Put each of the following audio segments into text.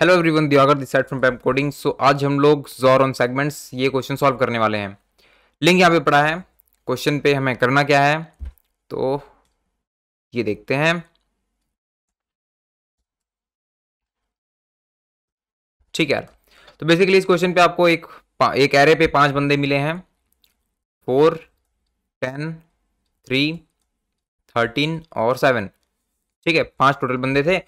Hello everyone Diwakar this side from Pam coding सो आज हम लोग जोर ऑन सेगमेंट्स ये क्वेश्चन सॉल्व करने वाले हैं लिंक यहाँ पे पड़ा है क्वेश्चन पे हमें करना क्या है तो ये देखते हैं ठीक है तो बेसिकली इस क्वेश्चन पे आपको एक एक एरे पे पांच बंदे मिले हैं फोर टेन थ्री थर्टीन और सेवन ठीक है पांच टोटल बंदे थे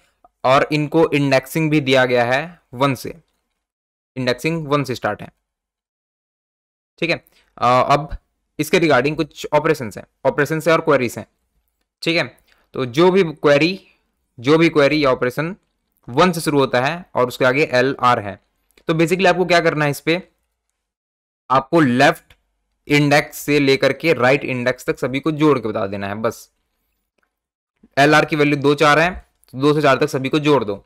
और इनको इंडेक्सिंग भी दिया गया है वन से इंडेक्सिंग वन से स्टार्ट है ठीक है अब इसके रिगार्डिंग कुछ ऑपरेशन हैं ऑपरेशन है और क्वेरीज हैं ठीक है तो जो भी क्वेरी जो भी क्वेरी या ऑपरेशन वन से शुरू होता है और उसके आगे एल आर है तो बेसिकली आपको क्या करना है इस पर आपको लेफ्ट इंडेक्स से लेकर के राइट इंडेक्स तक सभी को जोड़ के बता देना है बस एल आर की वैल्यू दो चार है तो दो से चार तक सभी को जोड़ दो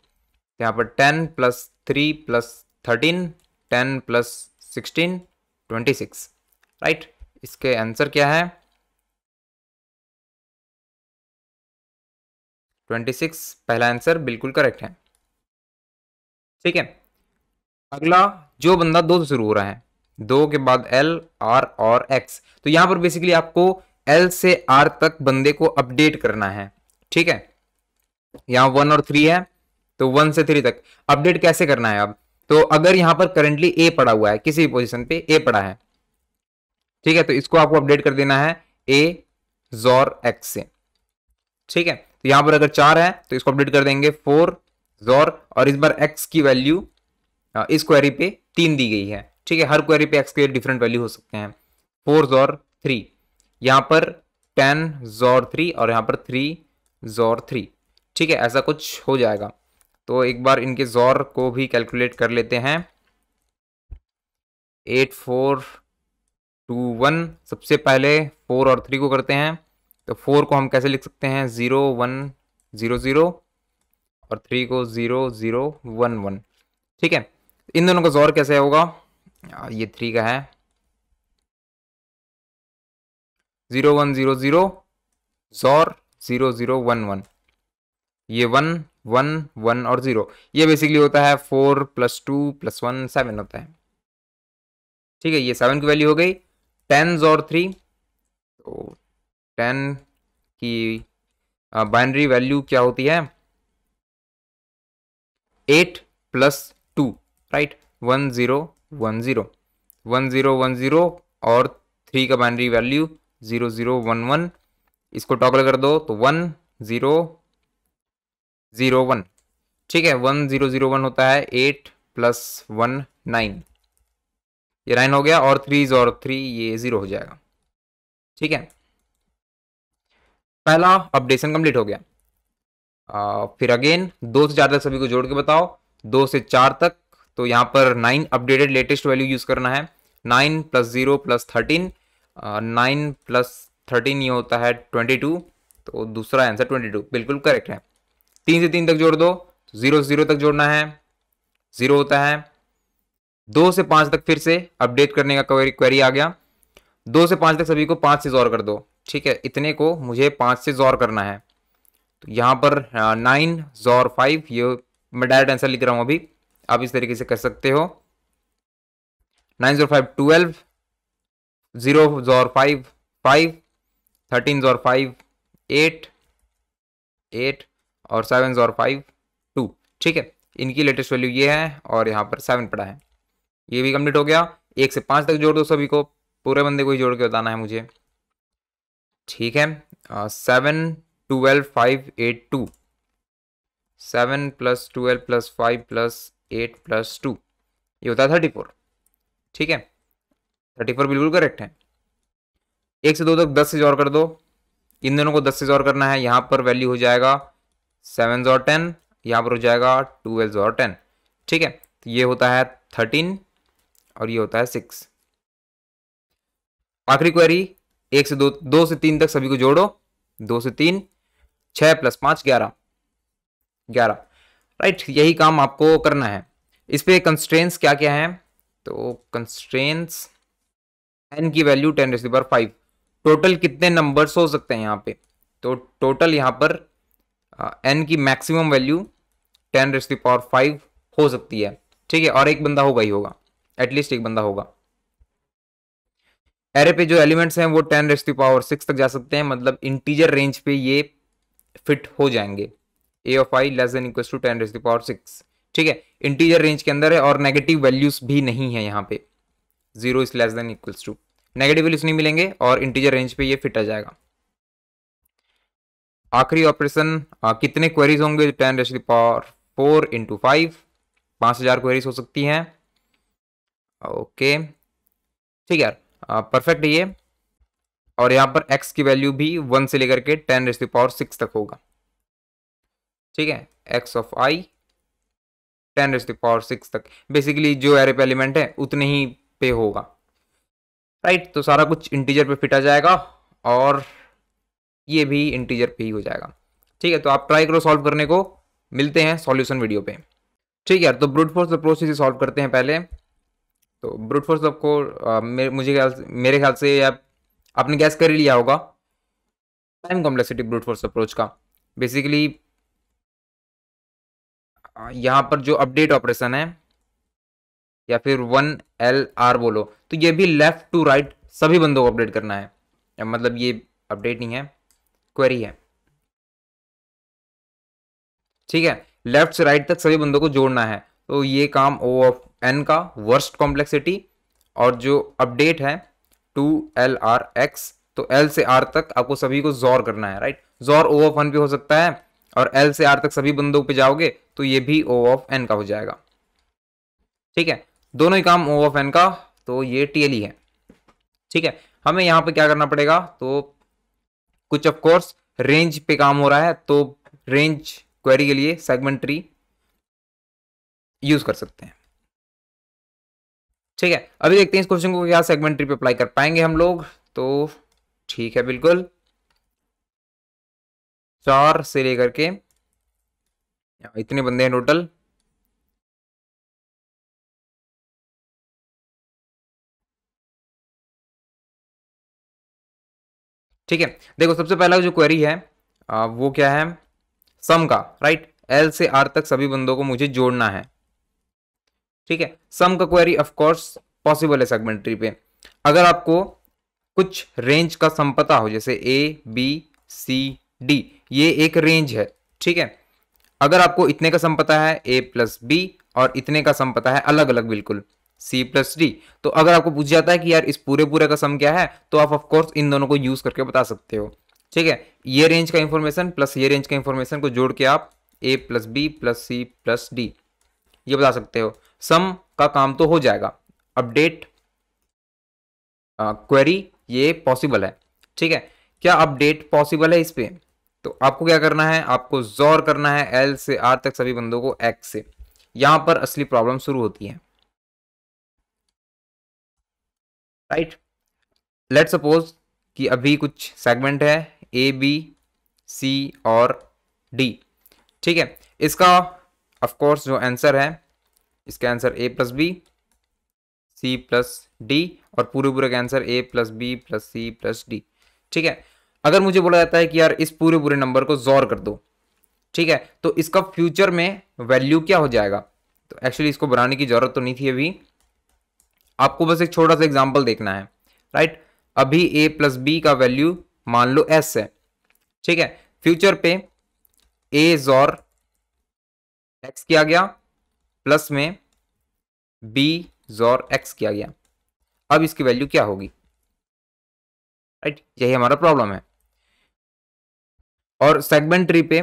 यहाँ पर ten plus three plus thirteen ten plus sixteen twenty six right इसके आंसर क्या है ट्वेंटी सिक्स पहला आंसर बिल्कुल करेक्ट है ठीक है अगला जो बंदा दो से शुरू हो रहा है दो के बाद एल आर और एक्स तो यहां पर बेसिकली आपको एल से आर तक बंदे को अपडेट करना है ठीक है यहाँ वन और थ्री है तो वन से थ्री तक अपडेट कैसे करना है अब तो अगर यहाँ पर करंटली ए पड़ा हुआ है किसी भी पोजिशन पे ए पड़ा है ठीक है तो इसको आपको अपडेट कर देना है ए जोर एक्स से ठीक है तो यहां पर अगर चार है तो इसको अपडेट कर देंगे फोर जोर और इस बार एक्स की वैल्यू इस क्वेरी पे तीन दी गई है ठीक है हर क्वेरी पे एक्स के डिफरेंट वैल्यू हो सकते हैं फोर जोर थ्री यहां पर टेन जोर थ्री और यहां पर थ्री जोर थ्री ठीक है ऐसा कुछ हो जाएगा तो एक बार इनके ज़ोर को भी कैलकुलेट कर लेते हैं एट फोर टू वन सबसे पहले फोर और थ्री को करते हैं तो फोर को हम कैसे लिख सकते हैं ज़ीरो वन ज़ीरो ज़ीरो और थ्री को ज़ीरो ज़ीरो वन वन ठीक है इन दोनों का जोर कैसे होगा ये थ्री का है zero one zero zero XOR zero zero one one ये वन वन वन और जीरो ये बेसिकली होता है four plus two plus one seven होता है ठीक है ये सेवन की वैल्यू हो गई टेन्स और थ्री तो टेन की बाइनरी वैल्यू क्या होती है eight plus two right one zero one zero one zero one zero और थ्री का binary value zero zero one one इसको टॉगल कर दो तो वन जीरो जीरो वन ठीक है वन जीरो जीरो वन होता है एट प्लस वन नाइन ये नाइन हो गया और थ्री और थ्री ये जीरो हो जाएगा ठीक है पहला अपडेशन कंप्लीट हो गया आ, फिर अगेन दो से चार तक सभी को जोड़ के बताओ दो से चार तक तो यहाँ पर nine updated latest value use करना है nine plus zero plus thirteen nine plus thirteen ये होता है ट्वेंटी टू तो दूसरा आंसर ट्वेंटी टू बिल्कुल करेक्ट है तीन से तीन तक जोड़ दो तो जीरो से जीरो तक जोड़ना है जीरो होता है दो से पांच तक फिर से अपडेट करने का क्वेरी आ गया दो से पांच तक सभी को पांच से जोर कर दो ठीक है इतने को मुझे पांच से जोर करना है तो यहां पर नाइन जोर फाइव ये मैं डायरेक्ट आंसर लिख रहा हूं अभी आप इस तरीके से कर सकते हो nine XOR five twelve zero XOR five five thirteen XOR five eight eight और सेवन और फाइव टू ठीक है इनकी लेटेस्ट वैल्यू ये है और यहाँ पर सेवन पड़ा है ये भी कंप्लीट हो गया एक से पाँच तक जोड़ दो सभी को पूरे बंदे को ही जोड़ के बताना है मुझे ठीक है seven twelve five eight two seven plus twelve plus five plus eight plus two ये होता है थर्टी फोर ठीक है थर्टी फोर बिल्कुल करेक्ट है एक से दो तक दस से जोर कर दो इन दोनों को दस से जोर करना है यहाँ पर वैल्यू हो जाएगा सेवन जो टेन यहाँ पर हो जाएगा ट्वेल्व जो टेन ठीक है तो ये होता है थर्टीन और ये होता है सिक्स आखिरी क्वेरी एक से दो दो से तीन तक सभी को जोड़ो दो से तीन छ प्लस पाँच ग्यारह ग्यारह राइट यही काम आपको करना है इस पर कंस्ट्रेंस क्या क्या हैं तो कंस्ट्रेंस एन की value ten raise power five total कितने नंबर्स हो सकते हैं यहाँ पे तो टोटल यहाँ पर एन की maximum value ten raise the power five हो सकती है ठीक है और एक बंदा होगा ही होगा एटलीस्ट एक बंदा होगा एरे पे जो एलिमेंट्स हैं वो ten raise the power six तक जा सकते हैं मतलब इंटीजर रेंज पे ये फिट हो जाएंगे A of I less than equal to ten raise power six ठीक है इंटीजर रेंज के अंदर है और नेगेटिव वैल्यूज भी नहीं है यहाँ पे zero is less than equals to negative values नहीं मिलेंगे और इंटीजर रेंज पे ये फिट आ जाएगा आखिरी ऑपरेशन कितने क्वेरीज होंगे ten raise power four into five पाँच हज़ार क्वेरीज हो सकती हैं ओके ठीक है यार परफेक्ट ये और यहाँ पर एक्स की वैल्यू भी वन से लेकर के टेन रेस पावर सिक्स तक होगा ठीक है X of I ten raise power six तक बेसिकली जो एरेप एलिमेंट है उतने ही पे होगा राइट तो सारा कुछ इंटीजर पे फिटा जाएगा और ये भी इंटीजर पे ही हो जाएगा ठीक है तो आप ट्राई करो सॉल्व करने को मिलते हैं सॉल्यूशन वीडियो पे ठीक है तो ब्रूट फोर्स अप्रोच से सॉल्व करते हैं पहले तो ब्रूट फोर्स आपको मुझे ख्याल मेरे ख्याल से आप आपने गैस कर ही लिया होगा time complexity brute force approach का बेसिकली यहाँ पर जो अपडेट ऑपरेशन है या फिर वन एल आर बोलो तो ये भी लेफ्ट टू राइट सभी बंदों को अपडेट करना है मतलब ये अपडेट नहीं है क्वेरी है ठीक है लेफ्ट से राइट तक सभी बंदों को जोड़ना है तो ये काम ओ ऑफ एन का वर्स्ट कॉम्प्लेक्सिटी और जो अपडेट है टू एल आर एक्स तो एल से आर तक आपको सभी को जोर करना है राइट जोर ओ ऑफ एन भी हो सकता है और एल से आर तक सभी बंदों पे जाओगे तो ये भी ओ ऑफ एन का हो जाएगा ठीक है दोनों ही काम ओ ऑफ एन का तो ये टीएलई e है ठीक है हमें यहां पे क्या करना पड़ेगा तो कुछ ऑफ कोर्स रेंज पे काम हो रहा है तो रेंज क्वेरी के लिए सेगमेंट ट्री यूज कर सकते हैं ठीक है अभी देखते हैं इस क्वेश्चन को क्या सेगमेंट ट्री पे अप्लाई कर पाएंगे हम लोग तो ठीक है बिल्कुल चार से लेकर के इतने बंदे हैं टोटल ठीक है देखो सबसे पहला जो क्वेरी है वो क्या है सम का राइट एल से आर तक सभी बंदों को मुझे जोड़ना है ठीक है सम का क्वेरी ऑफकोर्स पॉसिबल है सेगमेंट्री पे अगर आपको कुछ रेंज का सम पता हो जैसे ए बी सी डी ये एक रेंज है ठीक है अगर आपको इतने का सम पता है ए प्लस बी और इतने का सम पता है अलग अलग बिल्कुल सी प्लस डी तो अगर आपको पूछ जाता है कि यार इस पूरे पूरे का सम क्या है तो आप ऑफकोर्स इन दोनों को यूज करके बता सकते हो ठीक है ये रेंज का इंफॉर्मेशन प्लस ये रेंज का इंफॉर्मेशन को जोड़ के आप A plus B plus C plus D ये बता सकते हो सम का काम तो हो जाएगा अपडेट क्वेरी ये पॉसिबल है ठीक है क्या अपडेट पॉसिबल है इस पर तो आपको क्या करना है आपको जोर करना है एल से आर तक सभी बंदों को एक्स से यहां पर असली प्रॉब्लम शुरू होती है राइट लेट सपोज कि अभी कुछ सेगमेंट है ए बी सी और डी ठीक है इसका ऑफ कोर्स जो आंसर है इसका answer A plus B C plus D और पूरे पूरे का answer A plus B plus C plus D ठीक है अगर मुझे बोला जाता है कि यार इस पूरे पूरे नंबर को जोर कर दो ठीक है तो इसका फ्यूचर में वैल्यू क्या हो जाएगा तो एक्चुअली इसको बनाने की ज़रूरत तो नहीं थी अभी आपको बस एक छोटा सा एग्जाम्पल देखना है राइट अभी ए प्लस बी का वैल्यू मान लो एस है ठीक है फ्यूचर पे ए जोर एक्स किया गया प्लस में बी जोर एक्स किया गया अब इसकी वैल्यू क्या होगी राइट यही हमारा प्रॉब्लम है और सेगमेंट ट्री पे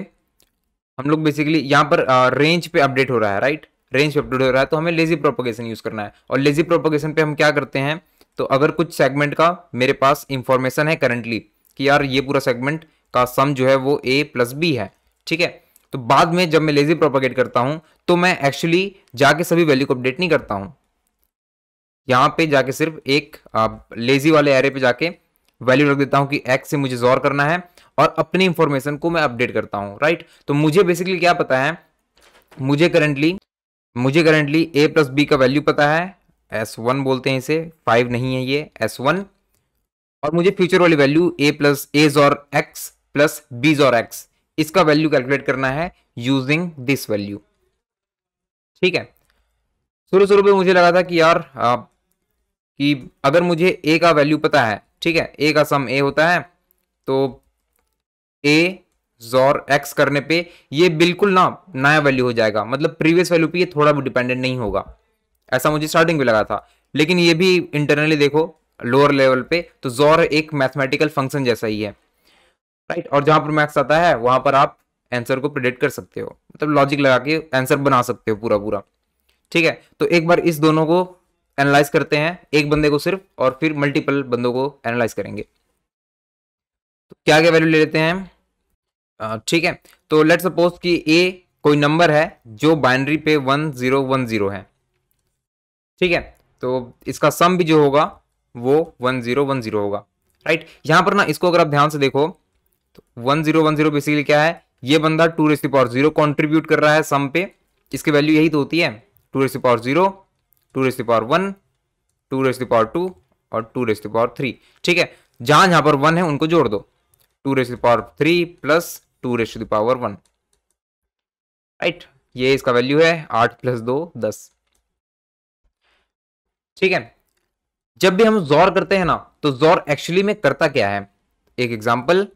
हम लोग बेसिकली यहां पर रेंज uh, पे अपडेट हो रहा है राइट रेंज पेप्टाइड हो रहा है तो हमें लेजी प्रोपोगेशन यूज करना है और लेजी प्रोपोगेशन पे हम क्या करते हैं तो अगर कुछ सेगमेंट का मेरे पास इंफॉर्मेशन है करंटली कि यार ये पूरा सेगमेंट का सम जो है वो ए प्लस बी है ठीक है तो बाद में जब मैं लेजी प्रोपोगेट करता हूं तो मैं एक्चुअली जाके सभी वैल्यू को अपडेट नहीं करता हूं यहां पे जाके सिर्फ एक लेजी वाले एरे पे जाके वैल्यू रख देता हूं कि एक्स से मुझे जोर करना है और अपनी इंफॉर्मेशन को मैं अपडेट करता हूं राइट तो मुझे बेसिकली क्या पता है मुझे करंटली मुझे करंटली ए प्लस बी का वैल्यू पता है एस वन बोलते हैं इसे फाइव नहीं है ये एस वन और मुझे फ्यूचर वाली value A plus A XOR X plus B XOR X इसका वैल्यू कैलकुलेट करना है यूजिंग दिस वैल्यू ठीक है शुरू शुरू में मुझे लगा था कि यार आ, कि अगर मुझे ए का वैल्यू पता है ठीक है ए का सम ए होता है तो ए जोर एक्स करने पे ये बिल्कुल ना नया वैल्यू हो जाएगा मतलब प्रीवियस वैल्यू पे ये थोड़ा भी डिपेंडेंट नहीं होगा ऐसा मुझे स्टार्टिंग में लगा था लेकिन ये भी इंटरनली देखो लोअर लेवल पे तो जोर एक मैथमेटिकल फंक्शन जैसा ही है राइट और जहां पर मैथ्स आता है वहां पर आप आंसर को प्रिडिक्ट कर सकते हो मतलब लॉजिक लगा के आंसर बना सकते हो पूरा पूरा ठीक है तो एक बार इस दोनों को एनालाइज करते हैं एक बंदे को सिर्फ और फिर मल्टीपल बंदों को एनालाइज करेंगे तो क्या क्या वैल्यू ले लेते हैं ठीक है तो लेट सपोज कि ए कोई नंबर है जो बाइनरी पे वन जीरो वन जीरो है ठीक है तो इसका सम भी जो होगा वो वन जीरो वन जीरो होगा राइट यहां पर ना इसको अगर आप ध्यान से देखो तो one zero one zero basically क्या है ये बंदा two raise power zero contribute कर रहा है सम पे इसकी वैल्यू यही तो होती है two raise power zero two raise power one two raise power two और टू रेस पावर थ्री ठीक है जहां जहां पर वन है उनको जोड़ दो two raise power three plus two raise two power one right ये इसका वैल्यू है आठ प्लस दो दस ठीक है जब भी हम जोर करते हैं ना तो जोर एक्चुअली में करता क्या है एक example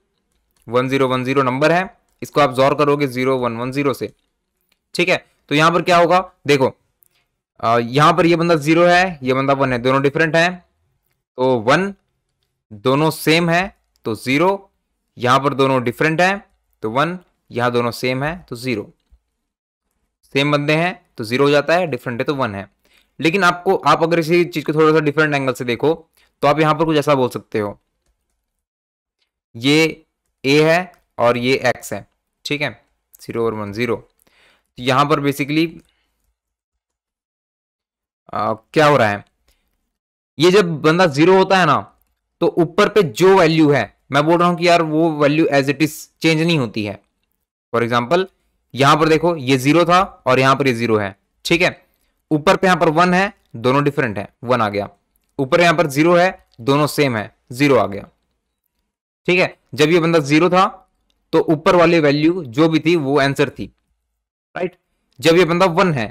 one zero one zero number है इसको आप जोर करोगे जीरो वन वन जीरो से ठीक है तो यहां पर क्या होगा देखो आ, यहां पर ये बंदा जीरो है ये बंदा वन है दोनों डिफरेंट हैं तो वन दोनों सेम है तो जीरो यहां पर दोनों डिफरेंट हैं तो वन यहाँ दोनों सेम है तो ज़ीरो सेम बंदे हैं तो ज़ीरो हो जाता है डिफरेंट है तो वन है लेकिन आपको आप अगर इसी चीज़ को थोड़ा सा डिफरेंट एंगल से देखो तो आप यहां पर कुछ ऐसा बोल सकते हो ये ए है और ये एक्स है ठीक है जीरो और वन ज़ीरो तो यहां पर बेसिकली आ, क्या हो रहा है ये जब बंदा ज़ीरो होता है ना तो ऊपर पे जो वैल्यू है मैं बोल रहा हूं कि यार वो value as it is change नहीं होती है फॉर एग्जाम्पल यहां पर देखो ये जीरो था और यहां पर ये जीरो है ठीक है ऊपर पे यहां पर वन है दोनों डिफरेंट है वन आ गया ऊपर यहां पर जीरो है दोनों सेम है जीरो आ गया ठीक है जब ये बंदा जीरो था तो ऊपर वाली वैल्यू जो भी थी वो आंसर थी राइट जब ये बंदा वन है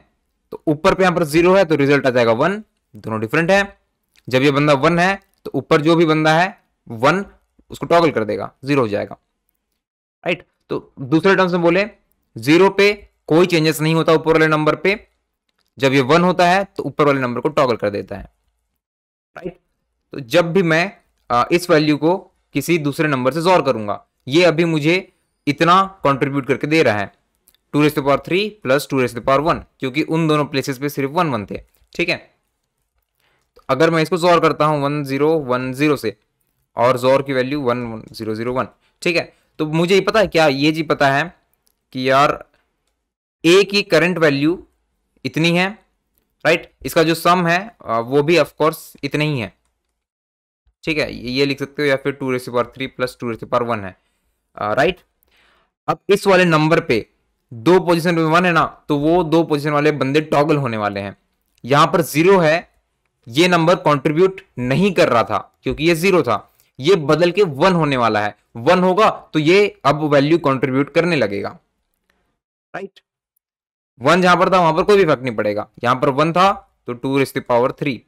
तो ऊपर पे यहां पर जीरो है तो रिजल्ट आ जाएगा वन दोनों डिफरेंट है जब ये बंदा वन है तो ऊपर जो भी बंदा है वन उसको टॉगल कर देगा जीरो हो जाएगा राइट तो दूसरे टर्म्स में बोले जीरो पे कोई चेंजेस नहीं होता ऊपर वाले नंबर पे जब ये वन होता है तो ऊपर वाले नंबर को टॉगल कर देता है राइट तो जब भी मैं इस वैल्यू को किसी दूसरे नंबर से जोर करूंगा ये अभी मुझे इतना कंट्रीब्यूट करके दे रहा है two rest power three plus two rest power one क्योंकि उन दोनों प्लेसेस पे सिर्फ वन वन थे ठीक है तो अगर मैं इसको जोर करता हूं वन जीरो वन जीरो से और जोर की value one zero zero one ठीक है तो मुझे ये पता है क्या ये जी पता है कि यार ए की करंट वैल्यू इतनी है राइट इसका जो सम है वो भी ऑफकोर्स इतना ही है ठीक है ये लिख सकते हो या फिर टू रेसी पार थ्री प्लस टू रेसी पार वन है राइट अब इस वाले नंबर पे दो पोजीशन में वन है ना तो वो दो पोजीशन वाले बंदे टॉगल होने वाले हैं यहां पर जीरो है ये नंबर कंट्रीब्यूट नहीं कर रहा था क्योंकि ये जीरो था ये बदल के वन होने वाला है वन होगा तो ये अब वैल्यू कंट्रीब्यूट करने लगेगा राइट वन जहां पर था वहां पर कोई भी फर्क नहीं पड़ेगा यहां पर वन था तो टू रिस्ट पावर थ्री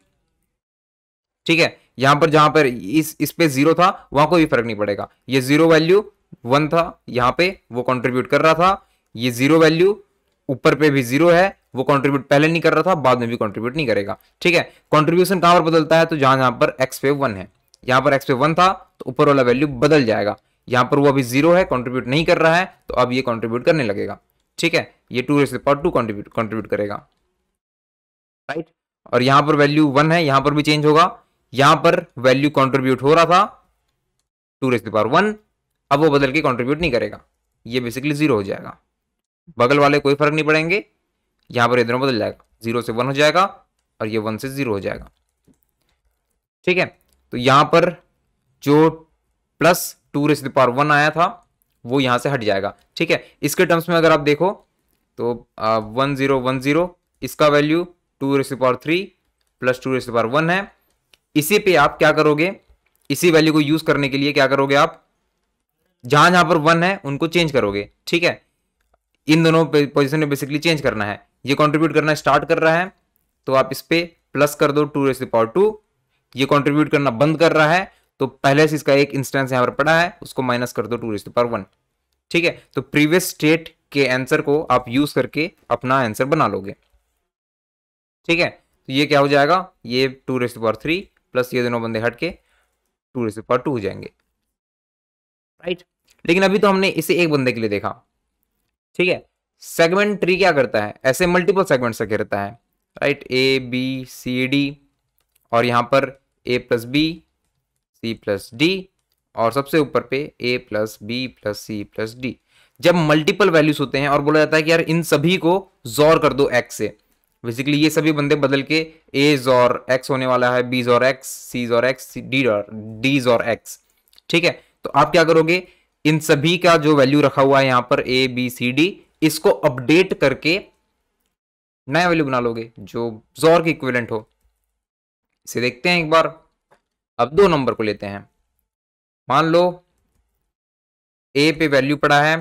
ठीक है यहां पर जहां पर इस इस पे जीरो था वहां कोई भी फर्क नहीं पड़ेगा ये जीरो वैल्यू वन था यहां पे वो कंट्रीब्यूट कर रहा था ये जीरो वैल्यू ऊपर पे भी जीरो है वो कंट्रीब्यूट पहले नहीं कर रहा था बाद में भी कंट्रीब्यूट नहीं करेगा ठीक है कंट्रीब्यूशन कहां पर बदलता है तो जहां जहां पर एक्स पे वन है यहाँ पर एक्स पे वन था तो ऊपर वाला वैल्यू बदल जाएगा यहाँ पर वो अभी जीरो है कॉन्ट्रीब्यूट नहीं कर रहा है तो अब ये कॉन्ट्रीब्यूट करने लगेगा ठीक है ये two raise power two contribute contribute करेगा राइट और यहाँ पर वैल्यू वन है यहाँ पर भी चेंज होगा यहाँ पर वैल्यू कॉन्ट्रीब्यूट हो रहा था टू रेस पावर वन अब वो बदल के कॉन्ट्रीब्यूट नहीं करेगा ये बेसिकली जीरो हो जाएगा बगल वाले कोई फर्क नहीं पड़ेंगे यहाँ पर ये बदल जाएगा जीरो से वन हो जाएगा और ये वन से जीरो हो जाएगा ठीक है तो यहां पर जो plus two raise the power one आया था वो यहां से हट जाएगा ठीक है इसके टर्म्स में अगर आप देखो तो वन जीरो वन जीरो इसका value two raise power three plus two raise power one है इसी पे आप क्या करोगे इसी वैल्यू को यूज करने के लिए क्या करोगे आप जहां जहां पर वन है उनको चेंज करोगे ठीक है इन दोनों पोजिशन में बेसिकली चेंज करना है ये कॉन्ट्रीब्यूट करना स्टार्ट कर रहा है तो आप इस पर प्लस कर दो टू रेस पावर टू ये कॉन्ट्रीब्यूट करना बंद कर रहा है तो पहले से इसका एक इंस्टेंस यहां पर पड़ा है उसको माइनस कर दो टू रिस्ट पर वन ठीक है तो प्रीवियस स्टेट के आंसर को आप यूज करके अपना आंसर बना लोगे ठीक है तो ये क्या हो जाएगा ये टू रिस्ट पर थ्री प्लस ये दोनों बंदे हटके टू रिस्ट पर टू हो जाएंगे राइट लेकिन अभी तो हमने इसे एक बंदे के लिए देखा ठीक है सेगमेंट ट्री क्या करता है ऐसे मल्टीपल सेगमेंट से करता है right A B C D और यहाँ पर A plus B C plus D और सबसे ऊपर पे A plus B plus C plus D जब मल्टीपल वैल्यूज होते हैं और बोला जाता है कि यार इन सभी को जोर कर दो एक्स से बेसिकली ये सभी बंदे बदल के ए जोर एक्स होने वाला है बी जोर X C XOR X D D XOR X ठीक है तो आप क्या करोगे इन सभी का जो वैल्यू रखा हुआ है यहां पर ए बी सी डी इसको अपडेट करके नया वैल्यू बना लोगे जो जोर के इक्विवेलेंट हो इसे देखते हैं एक बार अब दो नंबर को लेते हैं मान लो ए पे वैल्यू पड़ा है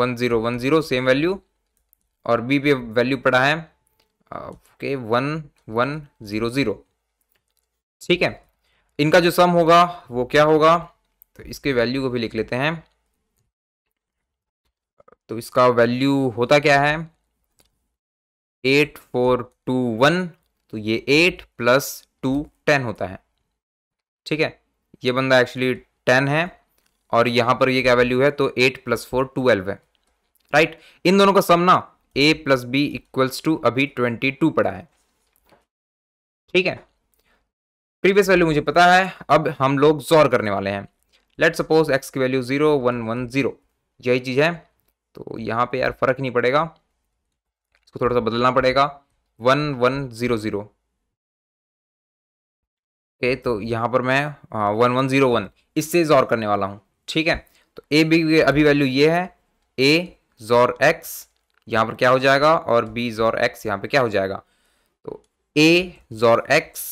one zero one zero same value और बी पे वैल्यू पड़ा है okay one one zero zero ठीक है इनका जो सम होगा वो क्या होगा तो इसके वैल्यू को भी लिख लेते हैं तो इसका वैल्यू होता क्या है एट फोर टू वन तो ये एट प्लस टू टेन होता है ठीक है ये बंदा एक्चुअली टेन है और यहाँ पर ये क्या वैल्यू है तो एट प्लस फोर ट्वेल्व है राइट इन दोनों का सम ना A plus B equals to अभी ट्वेंटी टू पड़ा है ठीक है प्रीवियस वैल्यू मुझे पता है अब हम लोग जोर करने वाले हैं लेट सपोज एक्स की value zero one one zero यही चीज़ है तो यहाँ पे यार फर्क नहीं पड़ेगा इसको थोड़ा सा बदलना पड़ेगा one one zero zero okay तो यहाँ पर मैं वन वन जीरो वन इससे जोर करने वाला हूँ ठीक है तो ए बी अभी वैल्यू ये है ए जोर एक्स यहाँ पर क्या हो जाएगा और बी जोर एक्स यहाँ पर क्या हो जाएगा तो ए जोर एक्स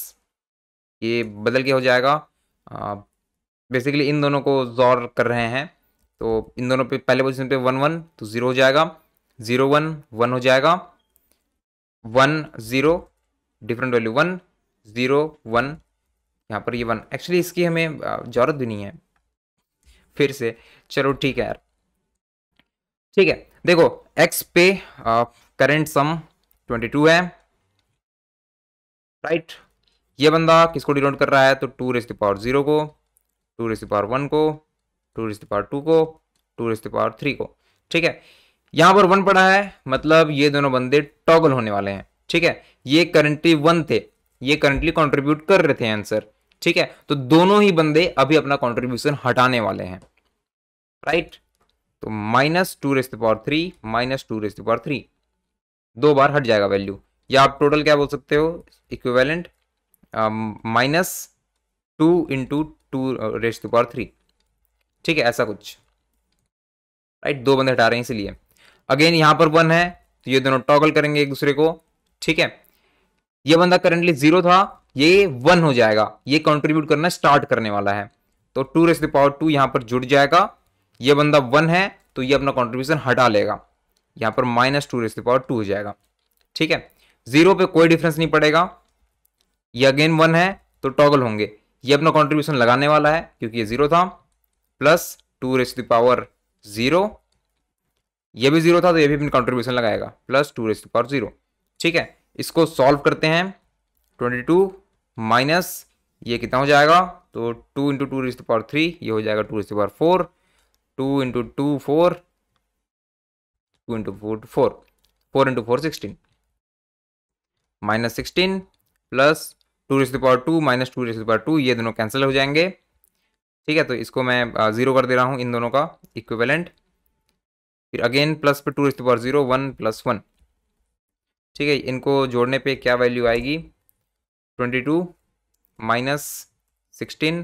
ये बदल के हो जाएगा बेसिकली इन दोनों को जोर कर रहे हैं तो इन दोनों पे पहले पोजिशन पे वन वन तो ज़ीरो हो जाएगा ज़ीरो वन वन हो जाएगा one zero different value one zero one यहाँ पर ये वन एक्चुअली इसकी हमें ज़रूरत भी नहीं है फिर से चलो ठीक है यार ठीक है देखो एक्स पे करंट सम 22 है राइट ये बंदा किसको डिनोट कर रहा है तो टू रिस्ट पावर जीरो को टू रिस्ट पावर वन को टू रिस्ट पावर टू को टू रिस्ट पावर थ्री को ठीक है यहां पर वन पड़ा है मतलब ये दोनों बंदे टॉगल होने वाले हैं ठीक है ये करंटली वन थे ये करंटली कंट्रीब्यूट कर रहे थे आंसर ठीक है तो दोनों ही बंदे अभी अपना कॉन्ट्रीब्यूशन हटाने वाले हैं राइट तो minus two rest power three minus two rest power three दो बार हट जाएगा वैल्यू या आप टोटल क्या बोल सकते हो equivalent minus two into two rest power three ठीक है ऐसा कुछ राइट दो बंदे हटा रहे हैं इसलिए अगेन यहां पर वन है तो ये दोनों टॉगल करेंगे एक दूसरे को ठीक है ये बंदा करंटली जीरो था ये वन हो जाएगा ये कंट्रीब्यूट करना स्टार्ट करने वाला है तो two raise the power two यहां पर जुड़ जाएगा ये बंदा वन है तो ये अपना कॉन्ट्रीब्यूशन हटा लेगा यहां पर minus two raise the power two हो जाएगा ठीक है जीरो पे कोई डिफरेंस नहीं पड़ेगा ये अगेन वन है तो टॉगल होंगे ये अपना कॉन्ट्रीब्यूशन लगाने वाला है क्योंकि ये जीरो था plus two raise the power zero ये भी जीरो था तो ये भी अपनी कॉन्ट्रीब्यूशन लगाएगा plus two raise the power zero ठीक है इसको सॉल्व करते हैं ट्वेंटी टू माइनस ये कितना हो जाएगा तो two into two raised power three ये हो जाएगा two raised power four two into two four two into four four four into four sixteen minus sixteen plus two raised power two minus two raised power two ये दोनों cancel हो जाएंगे ठीक है तो इसको मैं ज़ीरो कर दे रहा हूँ इन दोनों का इक्विवेलेंट फिर अगेन प्लस पर two raised power zero one plus one ठीक है इनको जोड़ने पे क्या वैल्यू आएगी twenty two minus sixteen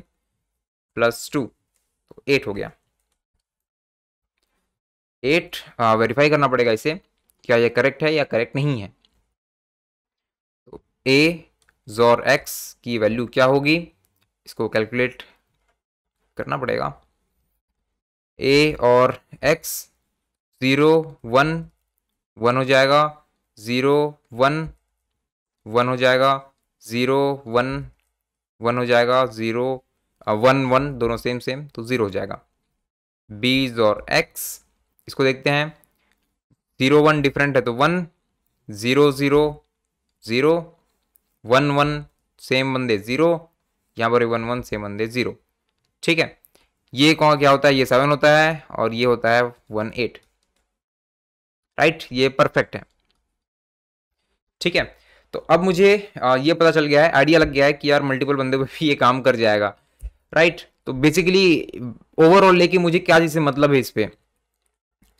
plus two तो एट हो गया एट वेरीफाई करना पड़ेगा इसे क्या ये करेक्ट है या करेक्ट नहीं है तो ए जोर एक्स की वैल्यू क्या होगी इसको कैलकुलेट करना पड़ेगा ए और एक्स ज़ीरो वन वन हो जाएगा ज़ीरो वन वन हो जाएगा ज़ीरो वन वन हो जाएगा ज़ीरो वन वन दोनों सेम सेम तो ज़ीरो हो जाएगा बीज और एक्स इसको देखते हैं ज़ीरो वन डिफरेंट है तो one zero zero zero one one same बंदे ज़ीरो यहाँ पर वन वन सेम बंदे ज़ीरो ठीक है ये कौन क्या होता है ये सेवन होता है और ये होता है वन एट राइट ये परफेक्ट है ठीक है तो अब मुझे ये पता चल गया है आइडिया लग गया है कि यार मल्टीपल बंदे पर भी ये काम कर जाएगा राइट तो बेसिकली ओवरऑल लेके मुझे क्या जिससे मतलब है इस पर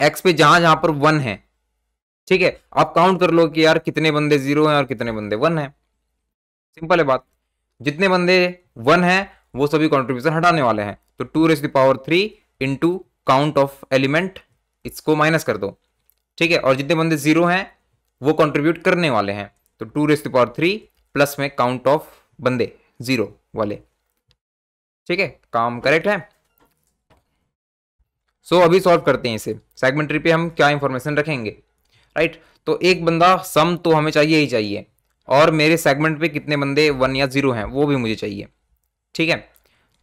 एक्स पे जहां जहां पर वन है ठीक है आप काउंट कर लो कि यार कितने बंदे जीरो हैं और कितने बंदे वन हैं सिंपल है बात जितने बंदे वन हैं वो सभी कॉन्ट्रीब्यूशन हटाने वाले हैं तो two raise power three into count of element इसको माइनस कर दो ठीक है और जितने बंदे जीरो हैं वो कॉन्ट्रीब्यूट करने वाले हैं तो two rest power three plus में काउंट ऑफ बंदे जीरो वाले ठीक है काम करेक्ट है सो so, अभी सॉल्व करते हैं इसे सेगमेंट्री पे हम क्या इंफॉर्मेशन रखेंगे राइट right? तो एक बंदा सम तो हमें चाहिए ही चाहिए और मेरे सेगमेंट पे कितने बंदे वन या जीरो हैं वो भी मुझे चाहिए ठीक है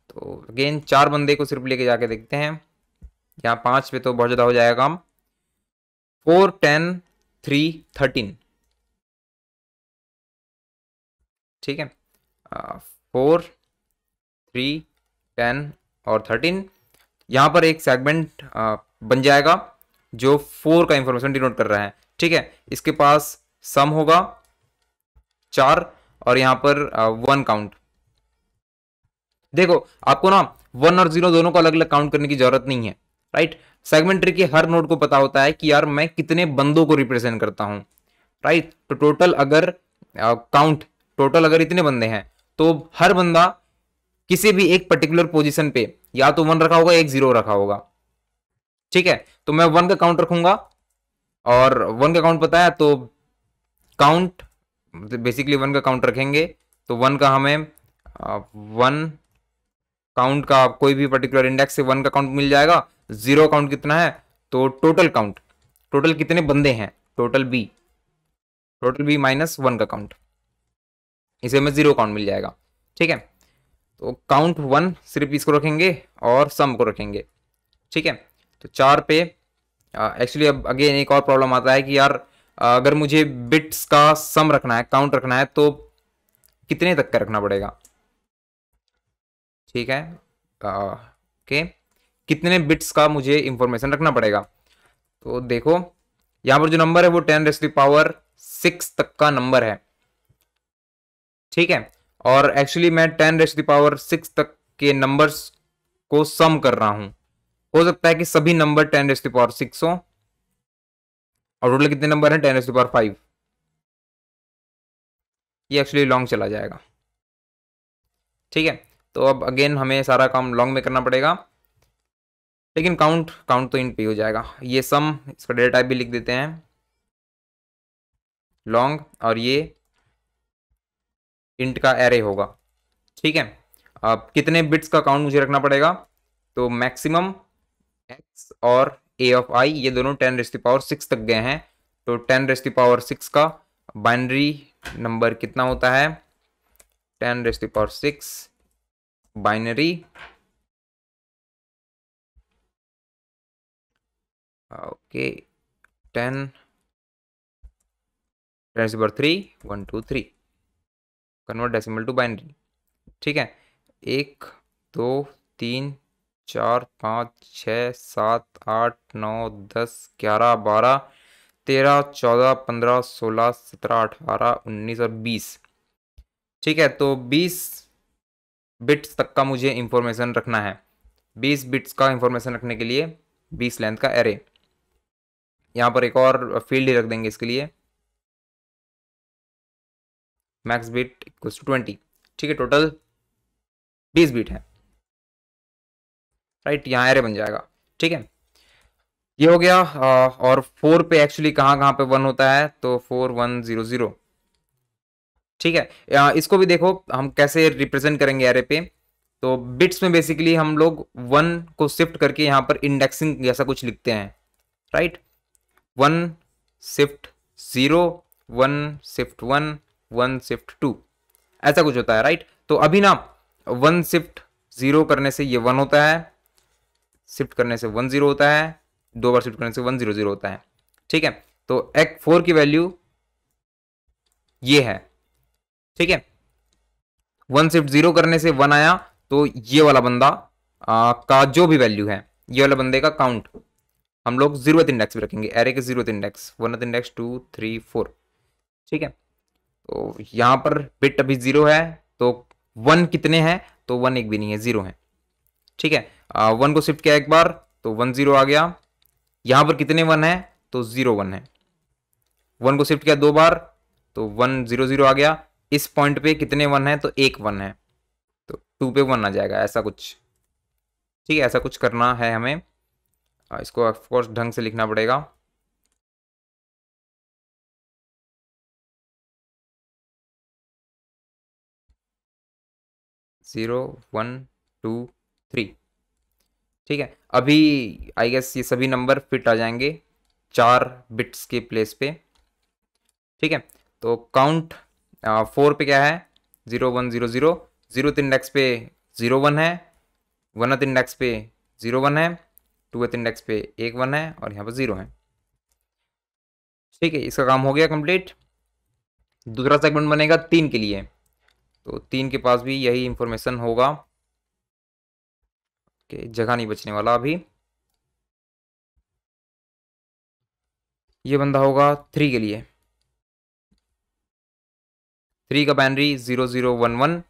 तो अगेन चार बंदे को सिर्फ लेके जाके देखते हैं यहाँ पांच पे तो बहुत ज़्यादा हो जाएगा काम फोर टेन थ्री थर्टीन ठीक है फोर थ्री टेन और थर्टीन यहाँ पर एक सेगमेंट बन जाएगा जो फोर का इंफॉर्मेशन डिनोट कर रहा है ठीक है इसके पास सम होगा चार और यहाँ पर वन काउंट देखो आपको ना वन और जीरो दोनों को अलग अलग काउंट करने की जरूरत नहीं है राइट सेगमेंट के हर नोड को पता होता है कि यार मैं कितने बंदों को रिप्रेजेंट करता हूँ राइट तो टोटल अगर काउंट टोटल अगर इतने बंदे हैं तो हर बंदा किसी भी एक पर्टिकुलर पोजिशन पे या तो वन रखा होगा एक जीरो रखा होगा ठीक है तो मैं वन का काउंट रखूंगा और वन का काउंट पता है तो काउंट मतलब बेसिकली वन का काउंट रखेंगे तो वन का हमें वन काउंट का कोई भी पर्टिकुलर इंडेक्स से वन का काउंट मिल जाएगा जीरो काउंट कितना है तो टोटल काउंट टोटल कितने बंदे हैं total B total B minus one का काउंट इसे हमें जीरो काउंट मिल जाएगा ठीक है तो काउंट वन सिर्फ इसको रखेंगे और सम को रखेंगे ठीक है तो चार पे एक्चुअली अब अगेन एक और प्रॉब्लम आता है कि यार अगर मुझे बिट्स का सम रखना है काउंट रखना है तो कितने तक का रखना पड़ेगा ठीक है ओके कितने बिट्स का मुझे इंफॉर्मेशन रखना पड़ेगा तो देखो यहां पर जो नंबर है वो टेन रेस्ट पावर सिक्स तक का नंबर है ठीक है और एक्चुअली मैं ten raise the power six तक के नंबर्स को सम कर रहा हूं हो सकता है कि सभी number ten raise the power six हो और टोटल कितने नंबर हैं ten raise the power five ये एक्चुअली लॉन्ग चला जाएगा ठीक है तो अब अगेन हमें सारा काम लॉन्ग में करना पड़ेगा लेकिन काउंट काउंट तो इन पे हो जाएगा ये सम इसका डेटा टाइप भी लिख देते हैं लॉन्ग और ये इंट का एरे होगा ठीक है अब कितने बिट्स का काउंट मुझे रखना पड़ेगा तो मैक्सिमम एक्स और ए ऑफ आई ये दोनों टेन रेस्ट पावर सिक्स तक गए हैं तो टेन रेस्ट पावर सिक्स का बाइनरी नंबर कितना होता है ten raised power six binary okay ten ten power three one two three convert decimal to binary ठीक है एक दो तीन चार पाँच छः सात आठ नौ दस ग्यारह बारह तेरह चौदह पंद्रह सोलह सत्रह अठारह उन्नीस और बीस ठीक है तो बीस बिट्स तक का मुझे इंफॉर्मेशन रखना है बीस बिट्स का इंफॉर्मेशन रखने के लिए बीस लेंथ का एरे यहाँ पर एक और फील्ड ही रख देंगे इसके लिए max bit equals to twenty ठीक है टोटल बीस बीट है राइट यहाँ एरे बन जाएगा ठीक है ये हो गया और फोर पे एक्चुअली कहाँ कहाँ पे वन होता है तो फोर वन जीरो जीरो ठीक है इसको भी देखो हम कैसे रिप्रेजेंट करेंगे एरे पे तो बिट्स में बेसिकली हम लोग वन को शिफ्ट करके यहाँ पर इंडेक्सिंग जैसा कुछ लिखते हैं right one shift zero one shift one one shift two ऐसा कुछ होता है राइट तो अभी ना वन शिफ्ट जीरो करने से ये वन होता है शिफ्ट करने से वन जीरो होता है दो बार शिफ्ट करने से वन जीरो जीरो होता है ठीक है तो एक फोर की वैल्यू ये है ठीक है वन शिफ्ट जीरो करने से वन आया तो ये वाला बंदा आ, का जो भी वैल्यू है ये वाला बंदे का काउंट हम लोग जीरो इंडेक्स भी रखेंगे एरे के zero index one index two three four ठीक है तो यहाँ पर बिट अभी जीरो है तो वन कितने हैं तो वन एक भी नहीं है जीरो है ठीक है आ, वन को शिफ्ट किया एक बार तो वन जीरो आ गया यहाँ पर कितने वन है तो जीरो वन है वन को शिफ्ट किया दो बार तो वन जीरो जीरो आ गया इस पॉइंट पे कितने वन है तो एक वन है तो टू पे वन आ जाएगा ऐसा कुछ ठीक है ऐसा कुछ करना है हमें इसको ऑफकोर्स ढंग से लिखना पड़ेगा ज़ीरो वन टू थ्री ठीक है अभी आई गेस ये सभी नंबर फिट आ जाएंगे चार बिट्स के प्लेस पे ठीक है तो काउंट फोर पे क्या है zero one zero zero zero index पे ज़ीरो वन है वनथ इंडेक्स पे ज़ीरो वन है टूथ इंडेक्स पे एक वन है और यहाँ पर ज़ीरो है ठीक है इसका काम हो गया कंप्लीट दूसरा सेगमेंट बनेगा तीन के लिए तो तीन के पास भी यही इंफॉर्मेशन होगा कि जगह नहीं बचने वाला अभी ये बंदा होगा थ्री के लिए थ्री का binary zero zero one one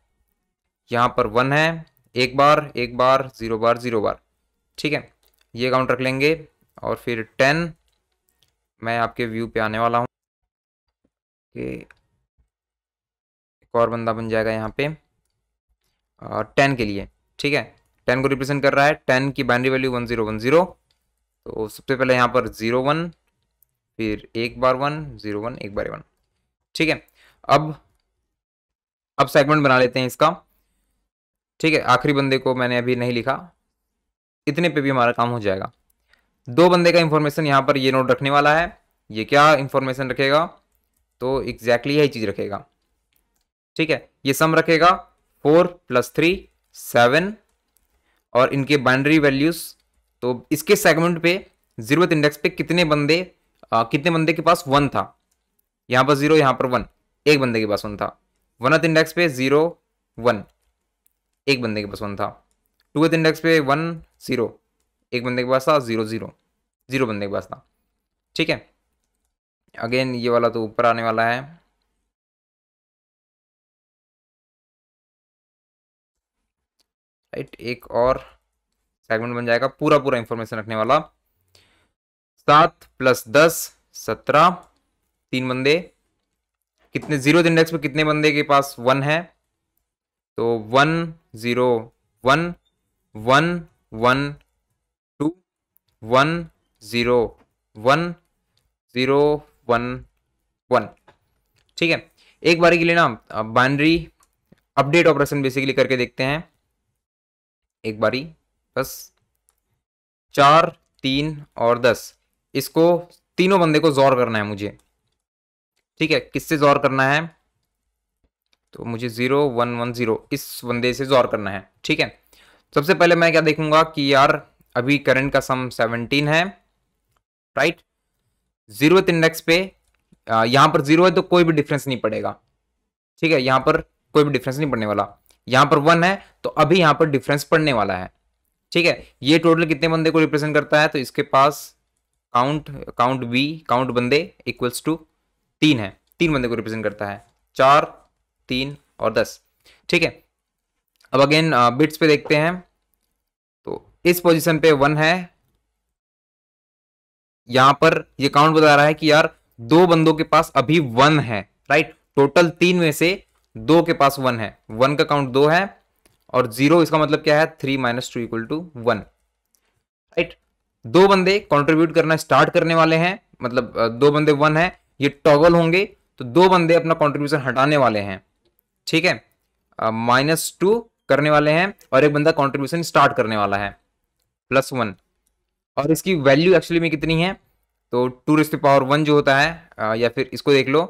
यहाँ पर वन है एक बार एक बार जीरो बार जीरो बार ठीक है ये काउंट रख लेंगे और फिर टेन मैं आपके व्यू पे आने वाला हूँ एक और बंदा बन जाएगा यहाँ पे टेन के लिए ठीक है टेन को रिप्रेजेंट कर रहा है टेन की binary value one zero one zero तो सबसे पहले यहाँ पर जीरो वन फिर एक बार वन जीरो वन एक बार वन ठीक है अब अब सेगमेंट बना लेते हैं इसका ठीक है आखिरी बंदे को मैंने अभी नहीं लिखा इतने पे भी हमारा काम हो जाएगा दो बंदे का इंफॉर्मेशन यहाँ पर ये नोट रखने वाला है ये क्या इंफॉर्मेशन रखेगा तो एग्जैक्टली यही चीज़ रखेगा ठीक है ये सम रखेगा फोर प्लस थ्री सेवन और इनके बाइंड्री वैल्यूज तो इसके सेगमेंट पे जीरो इंडेक्स पे कितने बंदे आ, कितने बंदे के पास वन था यहाँ पर जीरो यहाँ पर वन एक बंदे के पास वन था वन इंडेक्स पे जीरो वन एक बंदे के पास वन था टूथ इंडेक्स पे वन जीरो एक बंदे के पास था जीरो जीरो जीरो बंदे के पास था ठीक है अगेन ये वाला तो ऊपर आने वाला है राइट एक और सेगमेंट बन जाएगा पूरा पूरा इंफॉर्मेशन रखने वाला सात प्लस दस सत्रह तीन बंदे कितने जीरो इंडेक्स पे कितने बंदे के पास वन है तो one zero one one one two one zero one zero one one ठीक है एक बारी के लिए ना बाइनरी अपडेट ऑपरेशन बेसिकली करके देखते हैं एक बारी बस चार तीन और दस इसको तीनों बंदे को जोर करना है मुझे ठीक है किससे जोर करना है तो मुझे ज़ीरो वन वन ज़ीरो इस बंदे से जोर करना है ठीक है सबसे पहले मैं क्या देखूंगा कि यार अभी करंट का सम सेवनटीन है राइट जीरो इंडेक्स पे यहां पर जीरो है तो कोई भी डिफरेंस नहीं पड़ेगा ठीक है यहां पर कोई भी डिफरेंस नहीं पड़ने वाला यहां पर वन है तो अभी यहां पर डिफरेंस पड़ने वाला है ठीक है ये टोटल कितने बंदे को रिप्रेजेंट करता है तो इसके पास काउंट काउंट बी काउंट बंदे इक्वल्स टू तीन है तीन बंदे को रिप्रेजेंट करता है चार तीन और दस ठीक है अब अगेन बिट्स uh, पे देखते हैं तो इस पोजिशन पे वन है यहां पर ये काउंट बता रहा है कि यार दो बंदों के पास अभी वन है राइट टोटल तीन में से दो के पास वन है वन का काउंट दो है और जीरो इसका मतलब क्या है three minus two equal to one right दो बंदे कंट्रीब्यूट करना स्टार्ट करने वाले हैं मतलब दो बंदे वन है ये टॉगल होंगे तो दो बंदे अपना कंट्रीब्यूशन हटाने वाले हैं ठीक है माइनस टू करने वाले हैं और एक बंदा कॉन्ट्रीब्यूशन स्टार्ट करने वाला है प्लस वन और इसकी वैल्यू एक्चुअली में कितनी है तो टू रिस्ट पावर वन जो होता है या फिर इसको देख लो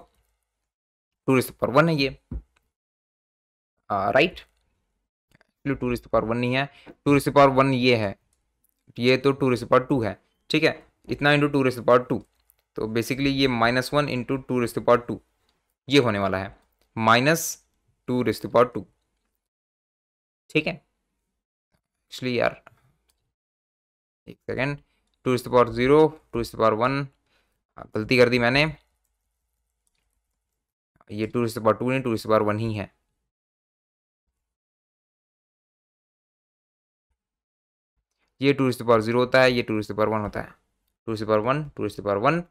टू रिस्ट पावर वन है ये राइट इसलिए टू रिस्ट पावर वन नहीं है टू रिस्ट पावर वन ये है ये तो टू रिस्ट पावर टू है ठीक है इतना into two raised power two तो बेसिकली ये minus one into two raised power two ये होने वाला है minus two raised power two ठीक है एक्चुअली यार एक second two raised power zero two raised power one गलती कर दी मैंने ये टू रिस्ट पावर टू नहीं टू रिस्ट पावर वन ही है ये टू रिस्ट पावर जीरो होता है ये टू रिस्ट पावर वन होता है two raised power one two raised power one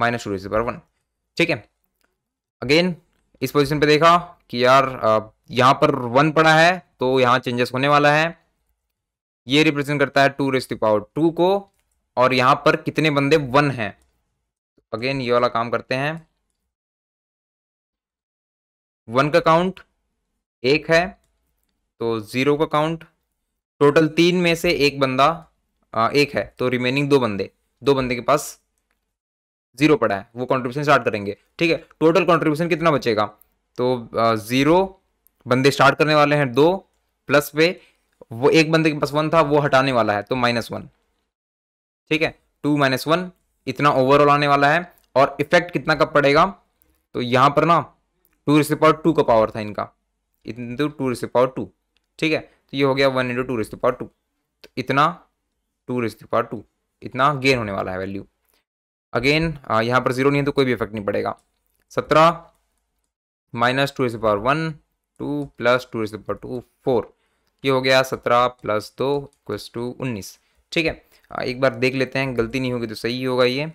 minus two raised power one ठीक है अगेन इस पोजिशन पर देखा कि यार यहाँ पर वन पड़ा है तो यहाँ चेंजेस होने वाला है ये रिप्रेजेंट करता है टू रिस्ट पावर टू को और यहाँ पर कितने बंदे वन हैं अगेन ये वाला काम करते हैं वन का काउंट एक है तो जीरो का काउंट टोटल तीन में से एक बंदा आ, एक है तो रिमेनिंग दो बंदे दो बंदे के पास जीरो पड़ा है वो कंट्रीब्यूशन स्टार्ट करेंगे ठीक है टोटल कंट्रीब्यूशन कितना बचेगा तो आ, जीरो बंदे स्टार्ट करने वाले हैं दो प्लस पे वो एक बंदे के पास वन था वो हटाने वाला है तो माइनस वन ठीक है टू माइनस वन इतना ओवरऑल आने वाला है और इफेक्ट कितना का पड़ेगा तो यहां पर ना टू रिसे पावर टू का पावर था इनका इतने टू रिसे पावर टू ठीक है तो ये हो गया one into two raised power two तो इतना टू रिस्ट पावर टू इतना गेन होने वाला है वैल्यू अगेन यहाँ पर जीरो नहीं है तो कोई भी इफेक्ट नहीं पड़ेगा सत्रह minus two raised power one two plus two raised power two four ये हो गया सत्रह प्लस दो इक्वस टू उन्नीस ठीक है एक बार देख लेते हैं गलती नहीं होगी तो सही होगा ये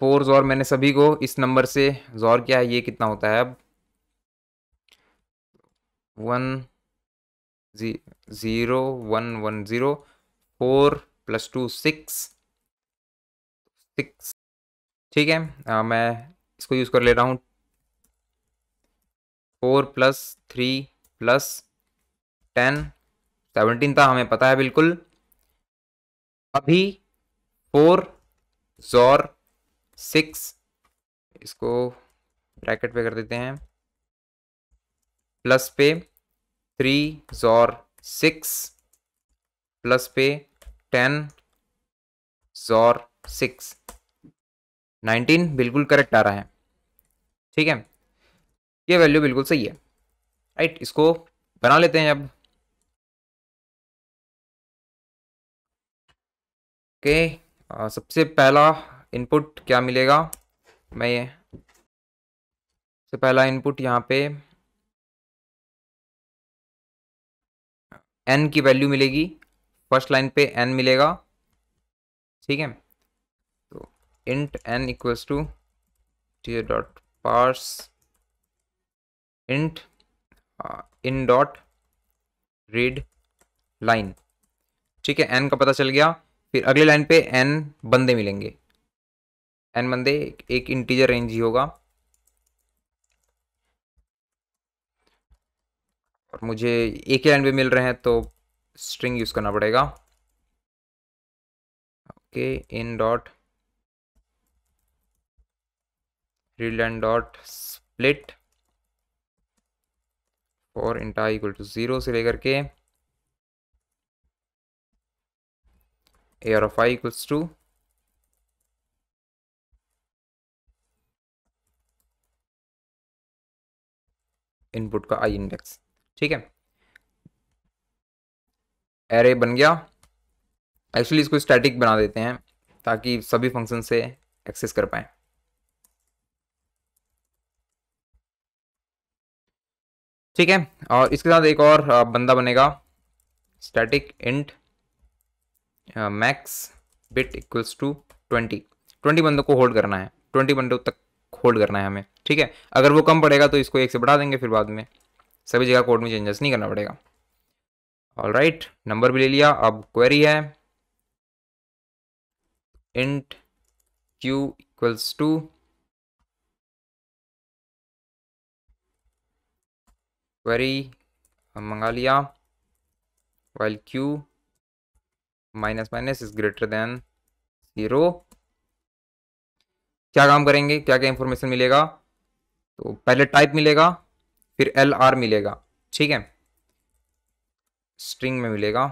फोर जोर मैंने सभी को इस नंबर से जोर किया है ये कितना होता है अब वन जी zero one one zero four plus two six six ठीक है आ, मैं इसको यूज़ कर ले रहा हूँ four plus three plus ten seventeen था हमें पता है बिल्कुल अभी फोर ज़ोर सिक्स इसको ब्रैकेट पे कर देते हैं प्लस पे थ्री ज़ोर सिक्स प्लस पे टेन ज़ोर सिक्स नाइनटीन बिल्कुल करेक्ट आ रहा है ठीक है ये वैल्यू बिल्कुल सही है राइट इसको बना लेते हैं अब ओके सबसे पहला इनपुट क्या मिलेगा मैं ये सबसे पहला इनपुट यहाँ पे एन की वैल्यू मिलेगी फर्स्ट लाइन पे एन मिलेगा ठीक है तो int N equals to T dot parse int in dot read line ठीक है एन का पता चल गया फिर अगले लाइन पे एन बंदे मिलेंगे एन बंदे एक इंटीजर रेंज ही होगा और मुझे एक ही लाइन पे मिल रहे हैं तो स्ट्रिंग यूज़ करना पड़ेगा okay in dot end dot split और इंटा इक्वल टू ज़ीरो से लेकर के arr of I equals to input का आई इंडेक्स ठीक है एरे बन गया एक्चुअली इसको स्टैटिक बना देते हैं ताकि सभी फंक्शन से एक्सेस कर पाए ठीक है और इसके साथ एक और बंदा बनेगा static int max bit equals to twenty twenty बंदों को होल्ड करना है ट्वेंटी बंदों तक होल्ड करना है हमें ठीक है अगर वो कम पड़ेगा तो इसको एक से बढ़ा देंगे फिर बाद में सभी जगह कोड में चेंजेस नहीं करना पड़ेगा ऑल राइट नंबर भी ले लिया अब क्वेरी है int Q equals to query हम मंगा लिया while Q minus minus is greater than zero क्या काम करेंगे क्या क्या इंफॉर्मेशन मिलेगा तो पहले टाइप मिलेगा फिर एल आर मिलेगा ठीक है स्ट्रिंग में मिलेगा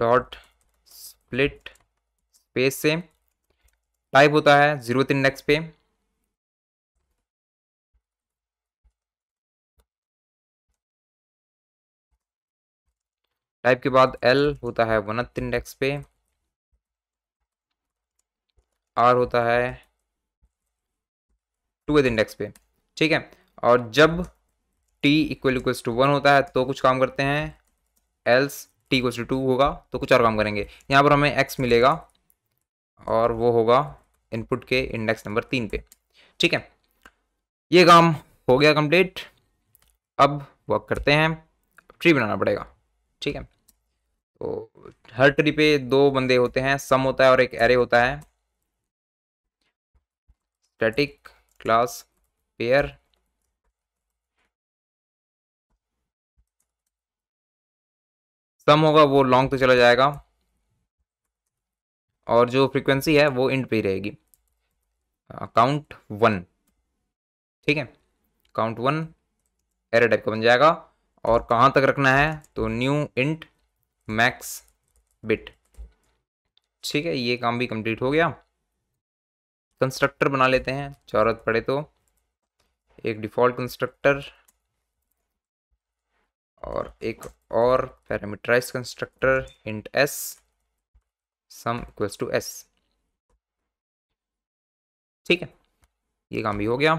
डॉट स्प्लिट स्पेस से टाइप होता है जीरो इंडेक्स पे टाइप के बाद एल होता है वनत इंडेक्स पे आर होता है एथ इंडेक्स पे ठीक है और जब T equal equal to one होता है तो कुछ काम करते हैं else T equal to two होगा तो कुछ और काम करेंगे यहाँ पर हमें एक्स मिलेगा और वो होगा इनपुट के इंडेक्स नंबर तीन पे ठीक है ये काम हो गया कंप्लीट अब वर्क करते हैं ट्री बनाना पड़ेगा ठीक है तो हर ट्री पे दो बंदे होते हैं सम होता है और एक एरे होता है स्टैटिक क्लास पेयर सम होगा वो लॉन्ग तो चला जाएगा और जो फ्रीक्वेंसी है वो इंड पे ही रहेगी अकाउंट वन ठीक है अकाउंट वन एरे टाइप का बन जाएगा और कहाँ तक रखना है तो न्यू इंट मैक्स बिट ठीक है ये काम भी कंप्लीट हो गया कंस्ट्रक्टर बना लेते हैं जरूरत पड़े तो एक डिफ़ॉल्ट कंस्ट्रक्टर और एक और parameterize constructor int S sum equals to S ठीक है ये काम भी हो गया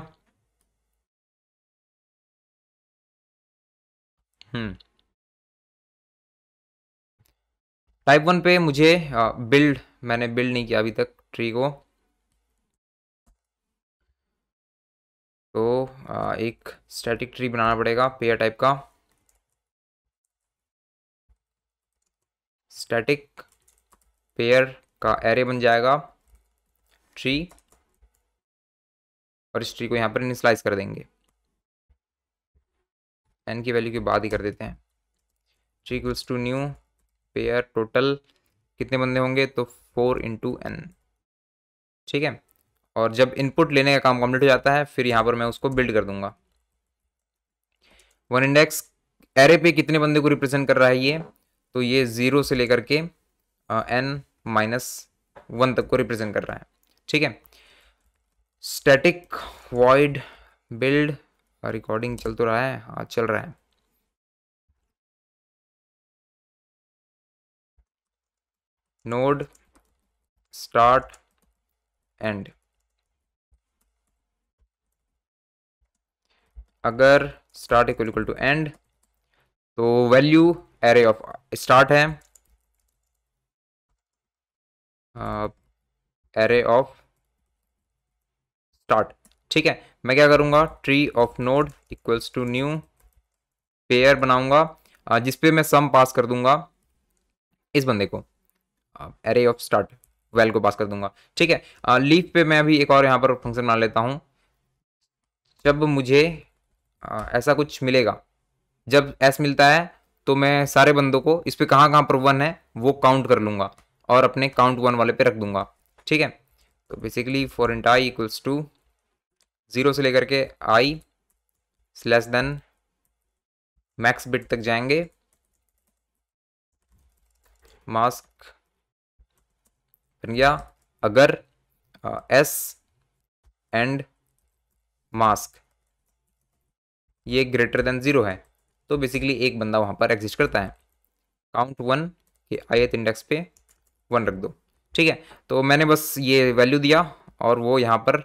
टाइप हम्म। वन पे मुझे बिल्ड मैंने बिल्ड नहीं किया अभी तक ट्री को तो आ, एक स्टैटिक ट्री बनाना पड़ेगा पेयर टाइप का स्टैटिक पेयर का एरे बन जाएगा ट्री और इस ट्री को यहाँ पर इनिशलाइज कर देंगे एन की वैल्यू की बात ही कर देते हैं G equals to new pair total कितने बंदे होंगे तो फोर इंटू एन ठीक है और जब इनपुट लेने का काम कम्प्लीट हो जाता है फिर यहाँ पर मैं उसको बिल्ड कर दूंगा वन इंडेक्स एरे पे कितने बंदे को रिप्रेजेंट कर रहा है ये तो ये ज़ीरो से लेकर के एन माइनस वन तक को रिप्रेजेंट कर रहा है ठीक है स्टैटिक वॉइड बिल्ड रिकॉर्डिंग चल तो रहा है हाँ चल रहा है नोड स्टार्ट एंड अगर start equal equal to end तो वैल्यू एरे ऑफ स्टार्ट है एरे ऑफ स्टार्ट ठीक है मैं क्या करूँगा tree of node equals to new pair बनाऊँगा जिसपे मैं सम पास कर दूंगा इस बंदे को एरे ऑफ स्टार्ट वेल को पास कर दूंगा ठीक है लीफ पे मैं अभी एक और यहाँ पर फंक्शन बना लेता हूँ जब मुझे आ, ऐसा कुछ मिलेगा जब एस मिलता है तो मैं सारे बंदों को इस पर कहाँ कहाँ पर वन है वो काउंट कर लूँगा और अपने काउंट वन वाले पे रख दूंगा ठीक है तो basically for I equals to zero से लेकर के I less than max bit तक जाएंगे मास्क या अगर एस एंड मास्क ये ग्रेटर देन ज़ीरो है तो बेसिकली एक बंदा वहाँ पर एग्जिस्ट करता है काउंट वन के एथ इंडेक्स पे वन रख दो ठीक है तो मैंने बस ये वैल्यू दिया और वो यहाँ पर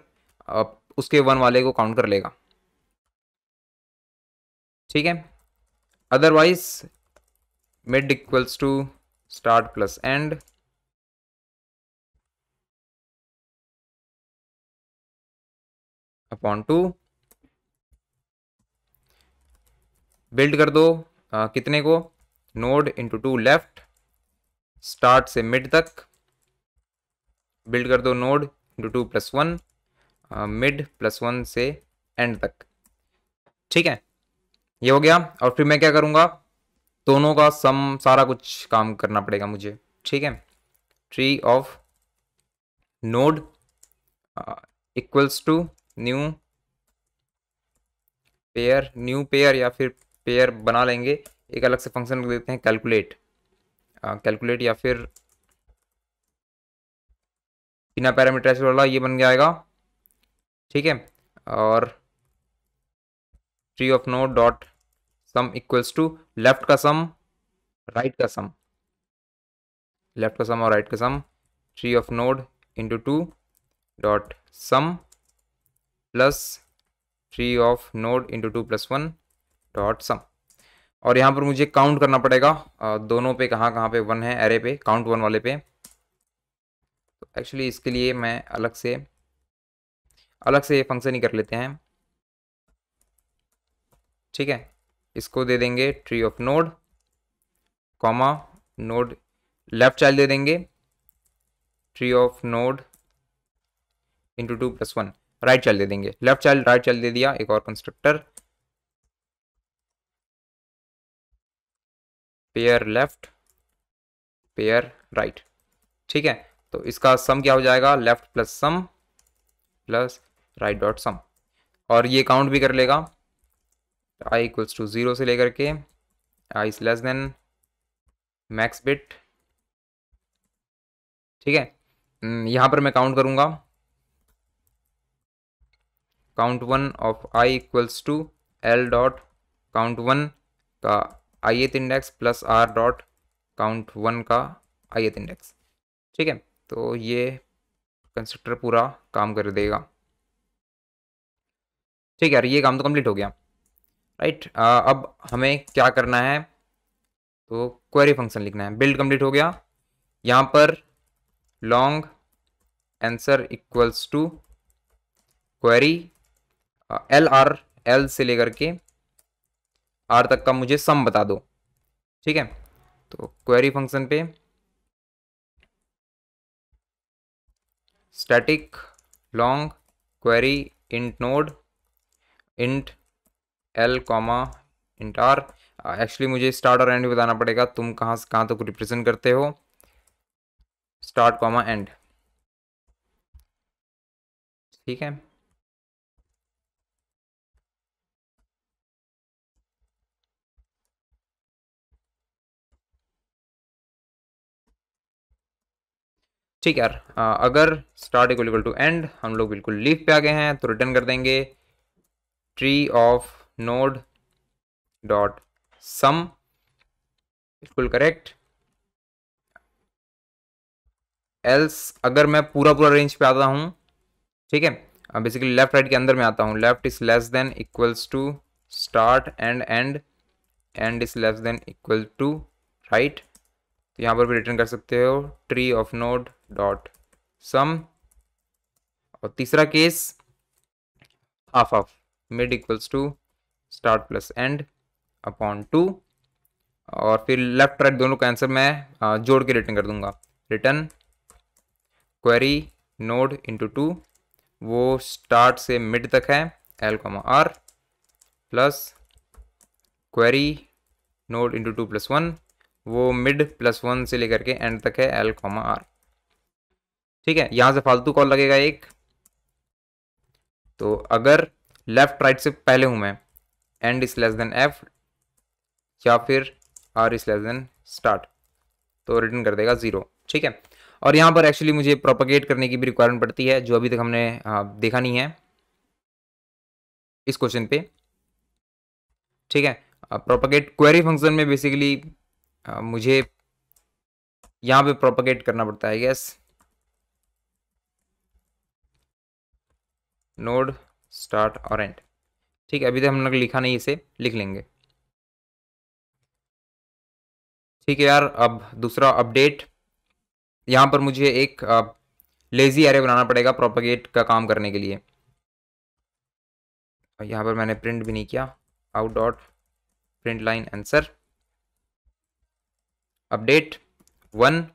उसके वन वाले को काउंट कर लेगा ठीक है otherwise mid equals to start plus end upon two build कर दो आ, कितने को node into two left start से मिड तक बिल्ड कर दो node into two plus one mid plus one से एंड तक ठीक है ये हो गया और फिर मैं क्या करूँगा दोनों का सम सारा कुछ काम करना पड़ेगा मुझे ठीक है tree of node equals to new pair new pair या फिर पेयर बना लेंगे एक अलग से फंक्शन रख देते हैं कैलकुलेट कैलकुलेट या फिर बिना पैरामीटर वाला ये बन जाएगा ठीक है और tree of node dot sum equals to left का सम राइट का सम लेफ्ट का सम और राइट का sum tree of node into two dot sum plus tree of node into two plus one dot sum और यहाँ पर मुझे काउंट करना पड़ेगा दोनों पे कहाँ कहाँ पे वन है एरे पे काउंट वन वाले पे एक्चुअली तो इसके लिए मैं अलग से अलग से ये फंक्शन ही कर लेते हैं ठीक है इसको दे देंगे tree of node comma node left child दे देंगे tree of node into two plus one right child दे देंगे लेफ्ट चाइल्ड राइट चाइल्ड दे दिया एक और constructor pair left pair right ठीक है तो इसका सम क्या हो जाएगा left plus sum plus right dot sum और ये काउंट भी कर लेगा आई इक्वल्स टू ज़ीरो से लेकर के I is less than max bit ठीक है हम्म, यहाँ पर मैं काउंट करूँगा count one of I equals to L dot count one का ith index plus R dot count one का आई एथ इंडेक्स ठीक है तो ये कंस्ट्रक्टर पूरा काम कर देगा ठीक है यार ये काम तो कंप्लीट हो गया राइट आ, अब हमें क्या करना है तो क्वेरी फंक्शन लिखना है बिल्ड कंप्लीट हो गया यहाँ पर long answer equals to query L R L से लेकर के आर तक का मुझे सम बता दो ठीक है तो क्वेरी फंक्शन पे static long query int node int l comma int r actually uh, मुझे स्टार्ट और एंड भी बताना पड़ेगा तुम कहाँ से कहाँ तक तो रिप्रेजेंट करते हो स्टार्ट कॉमा एंड ठीक है ठीक यार आ, अगर start equal equal to end हम लोग बिल्कुल लीफ पे आ गए हैं तो रिटर्न कर देंगे tree of node dot sum बिल्कुल करेक्ट एल्स अगर मैं पूरा पूरा रेंज पे आता हूँ ठीक है बेसिकली लेफ्ट राइट के अंदर में आता हूँ left is less than equals to start and and end is less than equal to right तो यहाँ पर भी रिटर्न कर सकते हो tree of node dot sum और तीसरा case half of mid equals to start plus end upon two और फिर लेफ्ट राइट दोनों का आंसर मैं जोड़ के रिटर्न कर दूंगा return query node into two वो स्टार्ट से मिड तक है L comma R plus query node into two plus one वो मिड प्लस वन से लेकर के एंड तक है एल कॉमा आर ठीक है यहां से फालतू कॉल लगेगा एक तो अगर लेफ्ट राइट से पहले हूं मैं end is less than F या फिर R is less than start तो रिटर्न कर देगा ज़ीरो ठीक है और यहां पर एक्चुअली मुझे प्रोपोगेट करने की भी रिक्वायरमेंट पड़ती है जो अभी तक हमने देखा नहीं है इस क्वेश्चन पे ठीक है प्रोपोगेट क्वेरी फंक्शन में बेसिकली मुझे यहां पे प्रोपोगेट करना पड़ता है गैस नोड स्टार्ट और एंड ठीक है अभी तक तो हम लोग लिखा नहीं इसे लिख लेंगे ठीक है यार अब दूसरा अपडेट यहाँ पर मुझे एक लेज़ी एरे बनाना पड़ेगा प्रोपगेट का काम करने के लिए यहाँ पर मैंने प्रिंट भी नहीं किया out dot print line answer update one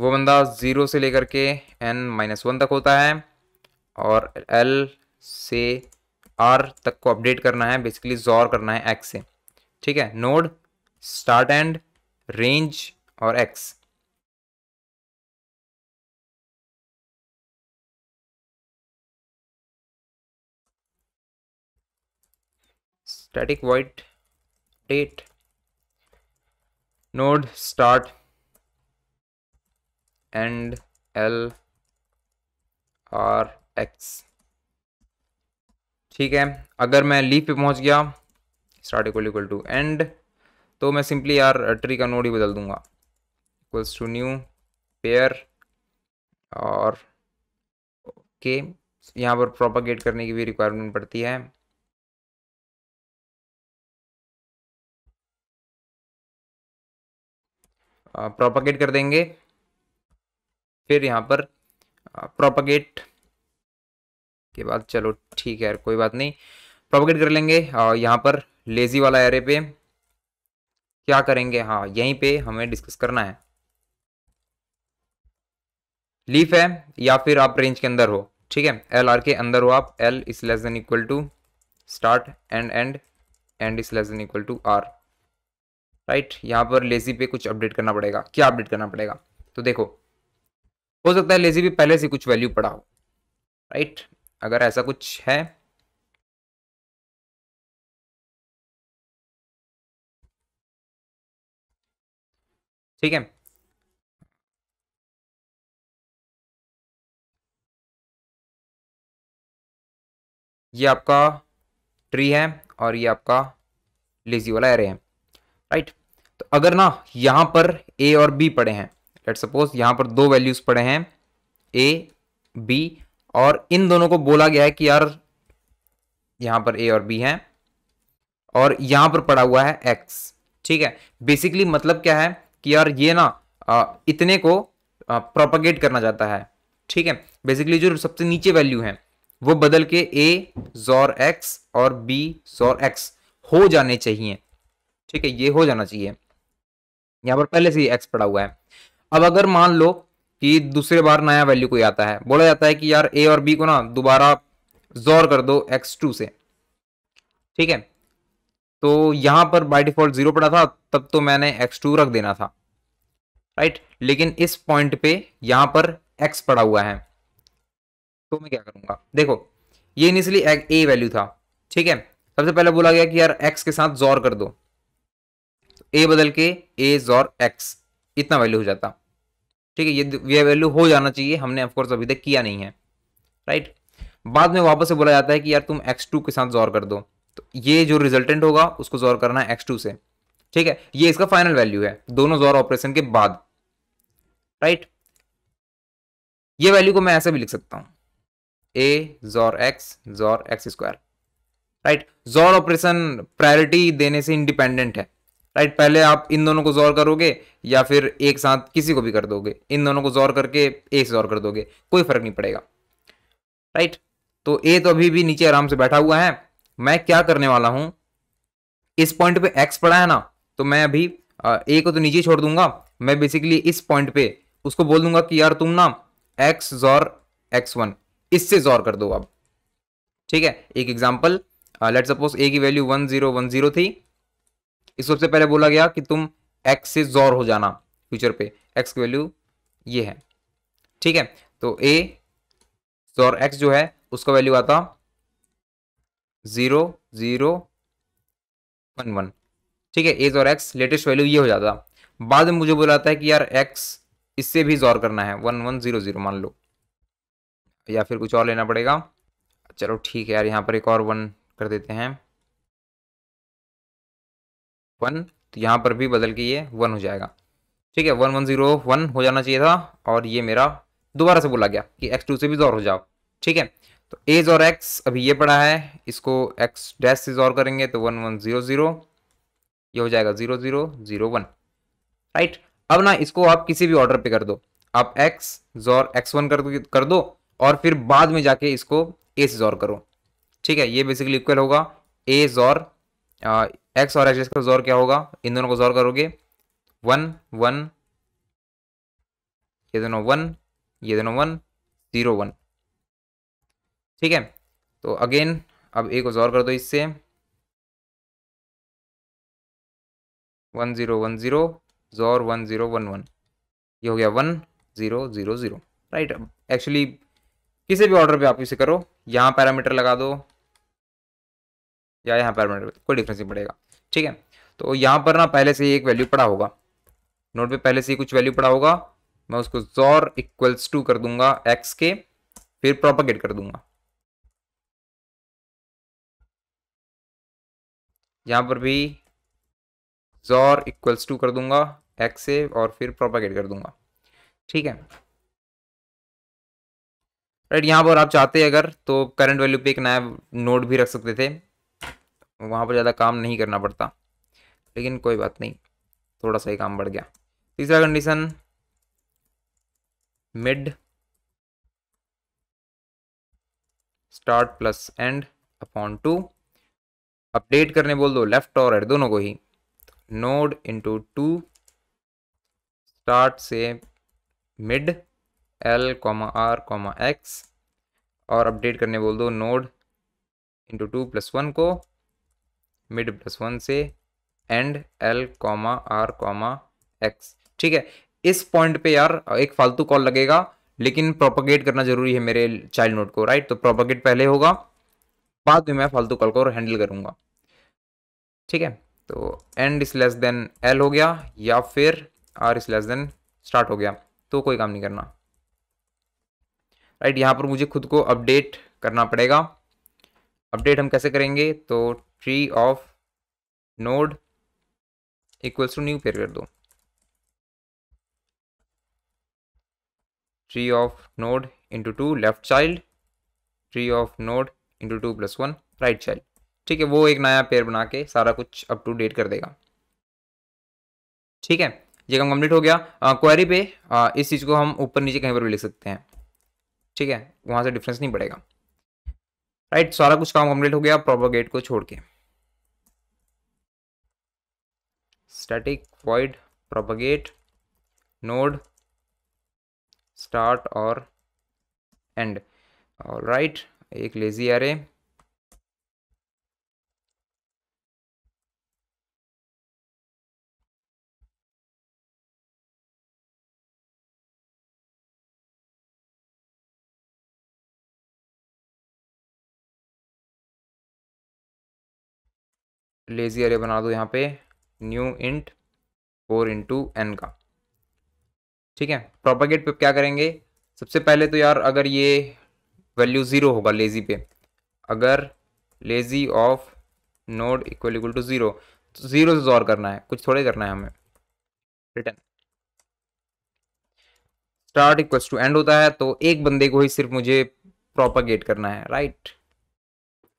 वो बंदा ज़ीरो से लेकर के एन माइनस वन तक होता है और एल से आर तक को अपडेट करना है बेसिकली जोर करना है एक्स से ठीक है नोड स्टार्ट एंड रेंज और X static void update node start end L R X ठीक है अगर मैं लीफ पे पहुंच गया start equal equal to end तो मैं सिंपली यार ट्री का नोड ही बदल दूंगा इक्वल्स टू न्यू पेयर और ओके okay, यहाँ पर प्रोपागेट करने की भी रिक्वायरमेंट पड़ती है प्रोपागेट कर देंगे फिर यहाँ पर प्रोपगेट के बाद चलो ठीक है कोई बात नहीं प्रोपगेट कर लेंगे यहाँ पर लेजी वाला एरे पे क्या करेंगे हाँ यहीं पे हमें डिस्कस करना है लीफ है या फिर आप रेंज के अंदर हो ठीक है एल आर के अंदर हो आप L is less than equal to start and and end is less than equal to R right यहाँ पर लेजी पे कुछ अपडेट करना पड़ेगा क्या अपडेट करना पड़ेगा तो देखो हो सकता है लेजी भी पहले से कुछ वैल्यू पड़ा हो राइट अगर ऐसा कुछ है ठीक है ये आपका ट्री है और ये आपका लेजी वाला एरे है राइट तो अगर ना यहां पर ए और बी पड़े हैं लेट सपोज यहाँ पर दो वैल्यूज पड़े हैं ए बी और इन दोनों को बोला गया है कि यार यहाँ पर ए और बी हैं और यहाँ पर पड़ा हुआ है एक्स ठीक है बेसिकली मतलब क्या है कि यार ये ना इतने को प्रोपगेट करना चाहता है ठीक है बेसिकली जो सबसे नीचे वैल्यू है वो बदल के ए जोर एक्स और बी जोर एक्स हो जाने चाहिए ठीक है ये हो जाना चाहिए यहाँ पर पहले से ही एक्स पड़ा हुआ है अब अगर मान लो कि दूसरे बार नया वैल्यू कोई आता है बोला जाता है कि यार ए और बी को ना दोबारा जोर कर दो एक्स टू से ठीक है तो यहां पर बाय डिफॉल्ट जीरो पड़ा था तब तो मैंने एक्स टू रख देना था राइट लेकिन इस पॉइंट पे यहां पर एक्स पड़ा हुआ है तो मैं क्या करूंगा देखो ये इनिशियली ए वैल्यू था ठीक है सबसे पहले बोला गया कि यार एक्स के साथ जोर कर दो ए बदल के ए जोर एक्स इतना वैल्यू हो जाता ठीक है ये वैल्यू हो जाना चाहिए हमने ऑफकोर्स अभी तक किया नहीं है राइट बाद में वापस से बोला जाता है कि यार तुम एक्स टू के साथ जोर कर दो तो ये जो रिजल्टेंट होगा उसको जोर करना है एक्स टू से ठीक है ये इसका फाइनल वैल्यू है दोनों जोर ऑपरेशन के बाद राइट ये वैल्यू को मैं ऐसे भी लिख सकता हूं ए xor X xor X square right xor operation priority देने से इंडिपेंडेंट है राइट पहले आप इन दोनों को जोर करोगे या फिर एक साथ किसी को भी कर दोगे इन दोनों को जोर करके एक से जोर कर दोगे कोई फर्क नहीं पड़ेगा राइट तो ए तो अभी भी नीचे आराम से बैठा हुआ है मैं क्या करने वाला हूं इस पॉइंट पे एक्स पड़ा है ना तो मैं अभी ए को तो नीचे छोड़ दूंगा मैं बेसिकली इस पॉइंट पे उसको बोल दूंगा कि यार तुम ना एक्स जोर एक्स वन इससे जोर कर दो अब ठीक है एक एग्जाम्पल लेट सपोज ए की value one zero one zero थी इस सबसे पहले बोला गया कि तुम एक्स से जोर हो जाना फ्यूचर पे एक्स की वैल्यू ये है ठीक है तो ए जोर एक्स जो है उसका वैल्यू आता जीरो जीरो वन वन ठीक है ए जोर एक्स लेटेस्ट वैल्यू ये हो जाता बाद में मुझे बोला जाता है कि यार एक्स इससे भी जोर करना है वन वन जीरो जीरो मान लो या फिर कुछ और लेना पड़ेगा चलो ठीक है यार यहाँ पर एक और वन कर देते हैं वन तो यहाँ पर भी बदल के ये वन हो जाएगा ठीक है वन वन जीरो वन हो जाना चाहिए था और ये मेरा दोबारा से बोला गया कि एक्स टू से भी जोर हो जाओ ठीक है तो एज और एक्स अभी ये पड़ा है इसको एक्स डैश से जोर करेंगे तो वन वन जीरो जीरो ये हो जाएगा zero zero zero one right अब ना इसको आप किसी भी ऑर्डर पे कर दो आप एक्स जोर एक्स वन कर कर दो और फिर बाद में जाके इसको ए से जोर करो ठीक है ये बेसिकली इक्वल होगा ए जोर एक्स और एक्स का जोर क्या होगा इन दोनों को जोर करोगे वन वन ये दोनों वन ये दोनों वन जीरो वन ठीक है तो अगेन अब ए को जोर कर दो इससे one zero one zero xor one zero one one ये हो गया one zero zero zero right actually किसी भी ऑर्डर पे आप इसे करो यहाँ पैरामीटर लगा दो या यहाँ पैरामीटर कोई डिफरेंस नहीं पड़ेगा ठीक है तो यहाँ पर ना पहले से ही एक वैल्यू पड़ा होगा नोट पे पहले से ही कुछ वैल्यू पड़ा होगा मैं उसको जोर इक्वल्स टू कर दूंगा एक्स के फिर प्रोपागेट कर दूंगा यहां पर भी जोर इक्वल्स टू कर दूंगा एक्स से और फिर प्रोपागेट कर दूंगा ठीक है राइट यहां पर आप चाहते हैं अगर तो करंट वैल्यू पे एक नया नोड भी रख सकते थे वहाँ पर ज़्यादा काम नहीं करना पड़ता लेकिन कोई बात नहीं थोड़ा सा ही काम बढ़ गया तीसरा condition mid start plus end upon two update करने बोल दो लेफ्ट और राइट दोनों को ही नोड इंटू टू स्टार्ट से mid L comma R comma X और अपडेट करने बोल दो node into two plus one को मिड प्लस वन से end L comma R comma X ठीक है इस पॉइंट पे यार एक फालतू कॉल लगेगा लेकिन प्रोपोगेट करना जरूरी है मेरे चाइल्ड नोट को राइट तो प्रोपोगेट पहले होगा बाद में मैं फालतू कॉल को हैंडल करूंगा ठीक है तो एंड इस लेस देन एल हो गया या फिर आर इस लेस देन स्टार्ट हो गया तो कोई काम नहीं करना राइट यहाँ पर मुझे खुद को अपडेट करना पड़ेगा अपडेट हम कैसे करेंगे तो tree of node equals to new pair कर दो tree of node into two left child tree of node into two plus one right child ठीक है वो एक नया पेयर बना के सारा कुछ अप टू डेट कर देगा ठीक है ये काम कंप्लीट हो गया क्वेरी पे आ, इस चीज़ को हम ऊपर नीचे कहीं पर भी लिख सकते हैं ठीक है वहां से डिफरेंस नहीं पड़ेगा राइट सारा कुछ काम कंप्लीट हो गया प्रॉपर गेट को छोड़ के static void propagate node start or end all right एक lazy array लेज़ी अरे बना दो यहाँ पे new int four into N का ठीक है प्रोपागेट पे क्या करेंगे सबसे पहले तो यार अगर ये वैल्यू ज़ीरो होगा लेज़ी पे अगर lazy of node equal equal to zero तो ज़ीरो से जोर करना है कुछ थोड़े करना है हमें return start equal to end होता है तो एक बंदे को ही सिर्फ मुझे प्रोपागेट करना है राइट right?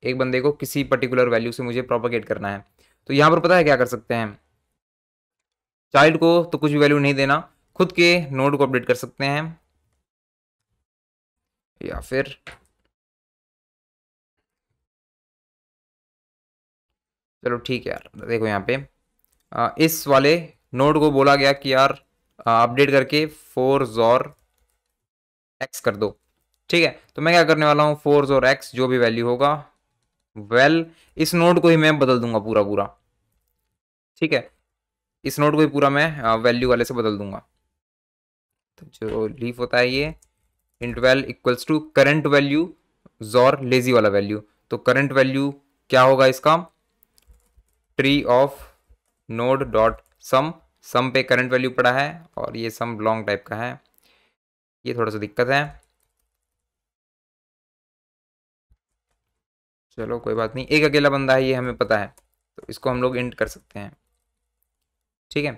एक बंदे को किसी पर्टिकुलर वैल्यू से मुझे प्रोपागेट करना है तो यहाँ पर पता है क्या कर सकते हैं चाइल्ड को तो कुछ भी वैल्यू नहीं देना खुद के नोड को अपडेट कर सकते हैं या फिर चलो ठीक है यार देखो यहाँ पे आ, इस वाले नोड को बोला गया कि यार अपडेट करके फोर जोर एक्स कर दो ठीक है तो मैं क्या करने वाला हूँ फोर जोर एक्स जो भी वैल्यू होगा वेल well, इस नोड को ही मैं बदल दूंगा पूरा पूरा ठीक है इस नोड को ही पूरा मैं वैल्यू वाले से बदल दूंगा तो जो लीफ होता है ये int val equals to current value xor lazy वाला वैल्यू तो करंट वैल्यू क्या होगा इसका tree of node dot sum sum पे करंट वैल्यू पड़ा है और ये सम लॉन्ग टाइप का है ये थोड़ा सा दिक्कत है चलो कोई बात नहीं एक अकेला बंदा है ये हमें पता है तो इसको हम लोग इंट कर सकते हैं ठीक है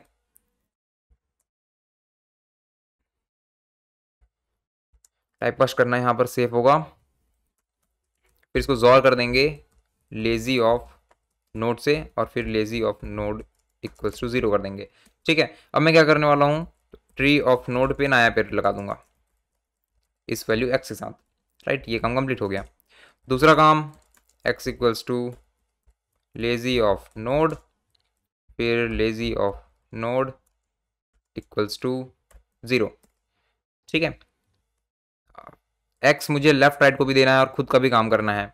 टाइप कास्ट करना यहाँ पर सेफ होगा फिर इसको जोर कर देंगे लेजी ऑफ नोड से और फिर lazy of node equals to zero कर देंगे ठीक है अब मैं क्या करने वाला हूँ ट्री ऑफ नोड पे नया पेड़ लगा दूंगा इस वैल्यू एक्स के साथ राइट ये काम कंप्लीट हो गया दूसरा काम x equals to lazy of node फिर lazy of node equals to zero ठीक है एक्स मुझे लेफ्ट राइट को भी देना है और खुद का भी काम करना है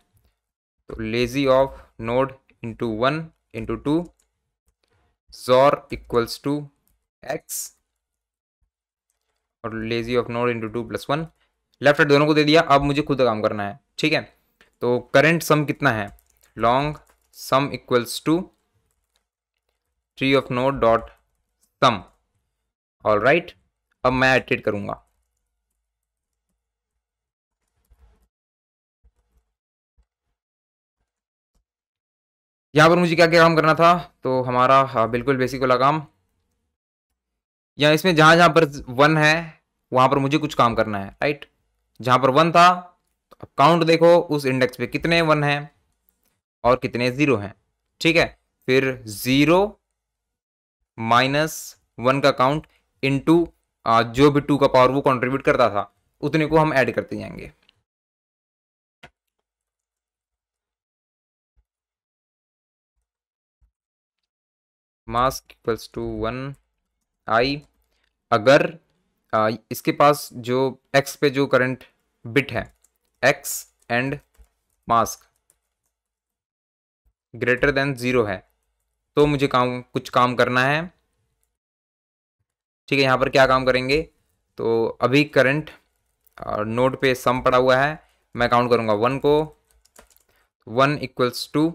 तो lazy of node into one into two xor equals to X और lazy of node into two plus one left right दोनों को दे दिया अब मुझे खुद का काम करना है ठीक है तो करंट सम कितना है long sum equals to tree of node dot sum all right अब मैं एडिट करूंगा यहां पर मुझे क्या क्या काम करना था तो हमारा हाँ, बिल्कुल बेसिक वाला काम या इसमें जहां जहां पर वन है वहां पर मुझे कुछ काम करना है राइट जहां पर वन था अब काउंट देखो उस इंडेक्स पे कितने वन हैं और कितने ज़ीरो हैं ठीक है फिर ज़ीरो माइनस वन का काउंट इनटू जो भी टू का पावर वो कंट्रीब्यूट करता था उतने को हम ऐड करते जाएंगे mask equals to one I अगर आ, इसके पास जो एक्स पे जो करंट बिट है X and mask greater than zero है तो मुझे काम कुछ काम करना है ठीक है यहाँ पर क्या काम करेंगे तो अभी करंट नोट पे सम पड़ा हुआ है मैं काउंट करूँगा वन को one equals to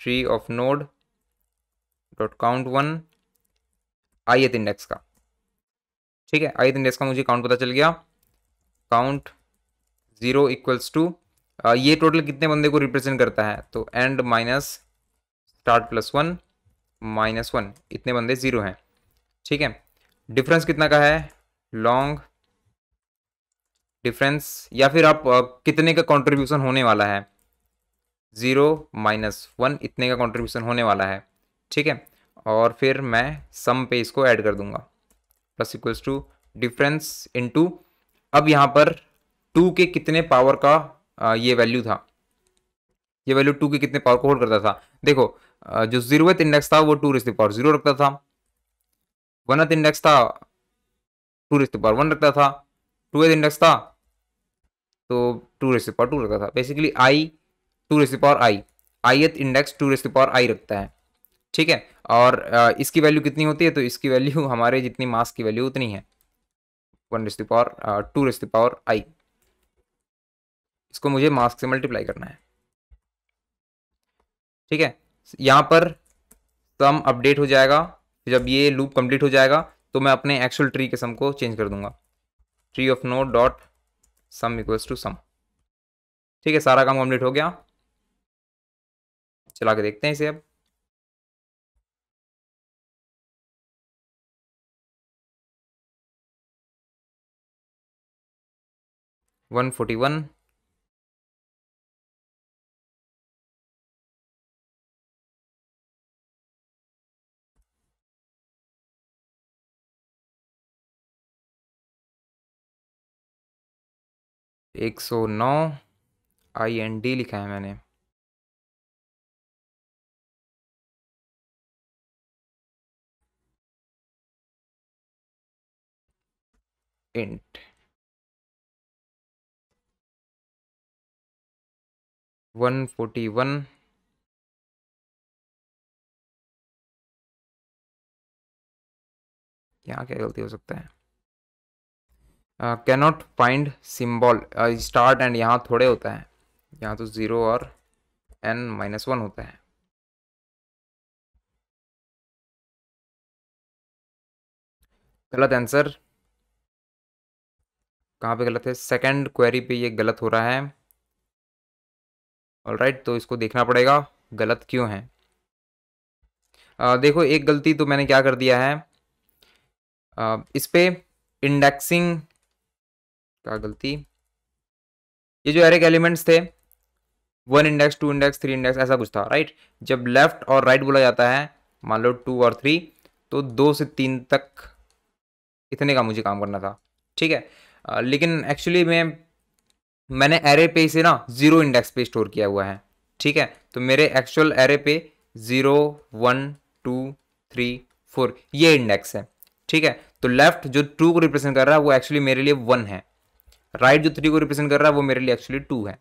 tree of node dot count one ith index का ठीक है आईएथ इंडेक्स का मुझे काउंट पता चल गया काउंट ज़ीरो इक्वल्स टू ये टोटल कितने बंदे को रिप्रेजेंट करता है तो end minus start plus one minus one इतने बंदे ज़ीरो हैं ठीक है डिफरेंस कितना का है लॉन्ग डिफरेंस या फिर आप uh, कितने का कंट्रीब्यूशन होने वाला है ज़ीरो माइनस वन इतने का कंट्रीब्यूशन होने वाला है ठीक है और फिर मैं सम पे इसको ऐड कर दूंगा plus equals to difference into अब यहाँ पर टू के कितने पावर का ये वैल्यू था ये वैल्यू टू के कितने पावर को होल्ड करता था देखो जो जीरो इंडेक्स था वो टू रिस्ट पावर जीरो रखता था वन इंडेक्स था टू रिस्ट पावर वन रखता था टूथ इंडेक्स था तो टू रिस्ट पावर टू रखता था basically I two raised power I ith index two raised power I रखता है ठीक है और इसकी वैल्यू कितनी होती है तो इसकी वैल्यू हमारे जितनी मास की वैल्यू उतनी है one raised power two raised power I इसको मुझे मास्क से मल्टीप्लाई करना है ठीक है यहाँ पर सम अपडेट हो जाएगा जब ये लूप कंप्लीट हो जाएगा तो मैं अपने एक्चुअल ट्री के सम को चेंज कर दूंगा tree of node dot sum equals to sum ठीक है सारा काम कंप्लीट हो गया चला के देखते हैं इसे अब वन फोर्टी वन एक सौ नौ आई एन डी लिखा है मैंने इंट वन फोर्टी वन यहाँ क्या गलती हो सकता है cannot find symbol start end यहाँ थोड़े होता है यहाँ तो ज़ीरो और एन माइनस वन होता है गलत आंसर कहाँ पे गलत है सेकंड क्वेरी पे ये गलत हो रहा है ऑल राइट right, तो इसको देखना पड़ेगा गलत क्यों है आ, uh, देखो एक गलती तो मैंने क्या कर दिया है आ, uh, इस पर इंडेक्सिंग क्या गलती ये जो एरे एलिमेंट्स थे one index two index three index ऐसा कुछ था राइट जब लेफ्ट और राइट बोला जाता है मान लो टू और थ्री तो दो से तीन तक इतने का मुझे काम करना था ठीक है लेकिन एक्चुअली मैं मैंने एरे पे से ना ज़ीरो इंडेक्स पे स्टोर किया हुआ है ठीक है तो मेरे एक्चुअल एरे पे zero one two three four ये इंडेक्स है ठीक है तो लेफ्ट जो टू को रिप्रेजेंट कर रहा है वो एक्चुअली मेरे लिए वन है राइट जो थ्री को रिप्रेजेंट कर रहा है वो मेरे लिए एक्चुअली टू है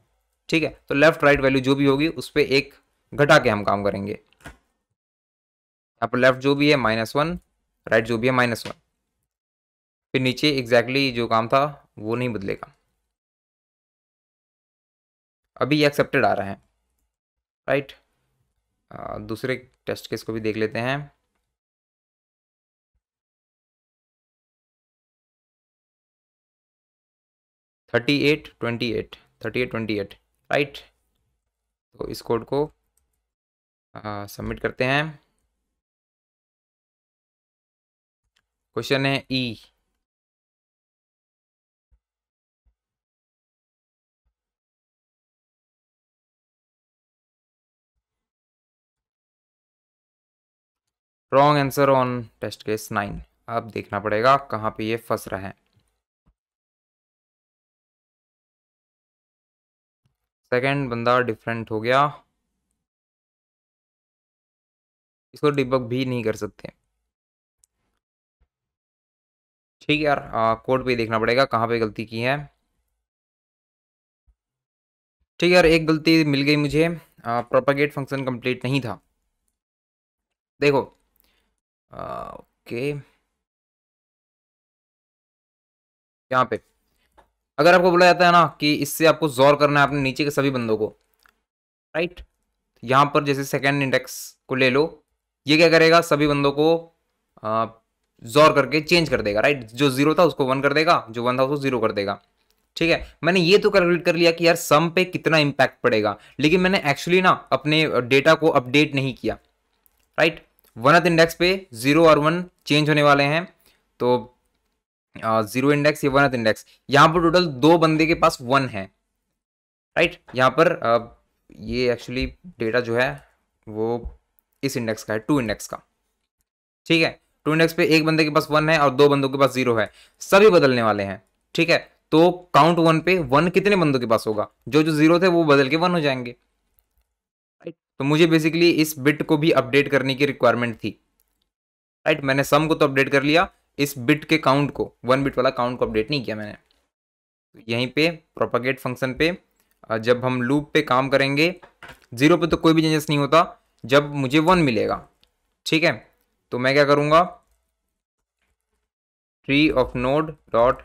ठीक है तो लेफ्ट राइट वैल्यू जो भी होगी उस पर एक घटा के हम काम करेंगे यहाँ पर लेफ्ट जो भी है माइनस वन राइट जो भी है माइनस वन फिर नीचे एग्जैक्टली exactly जो काम था वो नहीं बदलेगा अभी ये एक्सेप्टेड आ रहा है राइट दूसरे टेस्ट केस को भी देख लेते हैं thirty eight eight twenty thirty eight twenty eight right तो इस कोड को सबमिट करते हैं क्वेश्चन है ई wrong answer on test case nine अब देखना पड़ेगा कहाँ पे ये फंस रहा है सेकंड बंदा डिफरेंट हो गया इसको डिबक भी नहीं कर सकते ठीक है यार कोड पे देखना पड़ेगा कहाँ पे गलती की है ठीक है यार एक गलती मिल गई मुझे प्रोपागेट फंक्शन कंप्लीट नहीं था देखो आ, ओके यहाँ पे अगर आपको बोला जाता है ना कि इससे आपको जोर करना है अपने नीचे के सभी बंदों को राइट यहाँ पर जैसे सेकेंड इंडेक्स को ले लो ये क्या करेगा सभी बंदों को जोर करके चेंज कर देगा राइट जो जीरो था उसको वन कर देगा जो वन था उसको जीरो कर देगा ठीक है मैंने ये तो कैलकुलेट कर लिया कि यार सम पे कितना इम्पैक्ट पड़ेगा लेकिन मैंने एक्चुअली ना अपने डेटा को अपडेट नहीं किया राइट वन इंडेक्स पे जीरो और वन चेंज होने वाले हैं तो जीरो इंडेक्स या एथ इंडेक्स यहाँ पर टोटल दो बंदे के पास वन है राइट यहाँ पर uh, ये एक्चुअली डेटा जो है वो इस इंडेक्स का है टू इंडेक्स का ठीक है टू इंडेक्स पे एक बंदे के पास वन है और दो बंदों के पास जीरो है सभी बदलने वाले हैं ठीक है तो काउंट वन पे वन कितने बंदों के पास होगा जो जो जीरो थे वो बदल के वन हो जाएंगे राइट तो मुझे बेसिकली इस बिट को भी अपडेट करने की रिक्वायरमेंट थी राइट मैंने सम को तो अपडेट कर लिया इस बिट के काउंट को वन बिट वाला काउंट को अपडेट नहीं किया मैंने तो यहीं पे प्रोपागेट फंक्शन पे जब हम लूप पे काम करेंगे जीरो पे तो कोई भी चेंजेस नहीं होता जब मुझे वन मिलेगा ठीक है तो मैं क्या करूँगा tree of node dot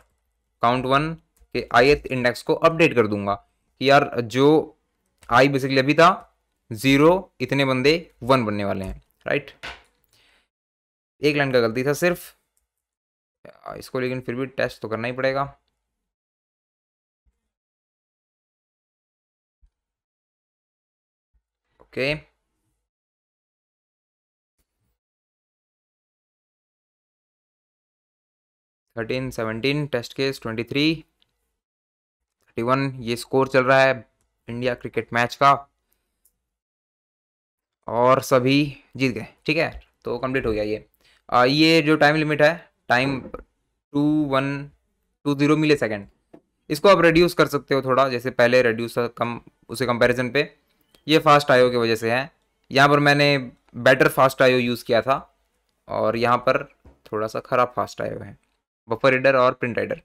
count one के आई एथ इंडेक्स को अपडेट कर दूंगा कि यार जो आई बेसिकली अभी था जीरो इतने बंदे वन बनने वाले हैं राइट एक लाइन का गलती था सिर्फ इसको लेकिन फिर भी टेस्ट तो करना ही पड़ेगा okay okay. Thirteen seventeen test case twenty three thirty one ये स्कोर चल रहा है इंडिया क्रिकेट मैच का और सभी जीत गए ठीक है तो कंप्लीट हो गया ये आ, ये जो टाइम लिमिट है time two one two zero millisecond इसको आप रेड्यूस कर सकते हो थोड़ा जैसे पहले रेड्यूस कम उसे कंपैरिजन पे ये फास्ट आयो की वजह से है यहाँ पर मैंने बेटर फास्ट आयो यूज़ किया था और यहाँ पर थोड़ा सा ख़राब फास्ट आयो है बफर रीडर और प्रिंट रीडर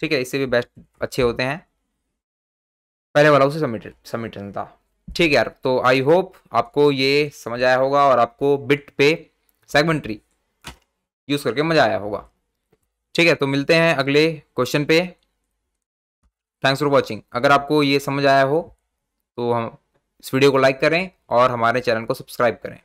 ठीक है इससे भी बेस्ट अच्छे होते हैं पहले वाला उसे सबमिटेड सबमिटन था ठीक है यार तो आई होप आपको ये समझ आया होगा और आपको बिट पे सेगमेंट्री यूज़ करके मज़ा आया होगा ठीक है तो मिलते हैं अगले क्वेश्चन पे थैंक्स फॉर वॉचिंग अगर आपको ये समझ आया हो तो हम इस वीडियो को लाइक करें और हमारे चैनल को सब्सक्राइब करें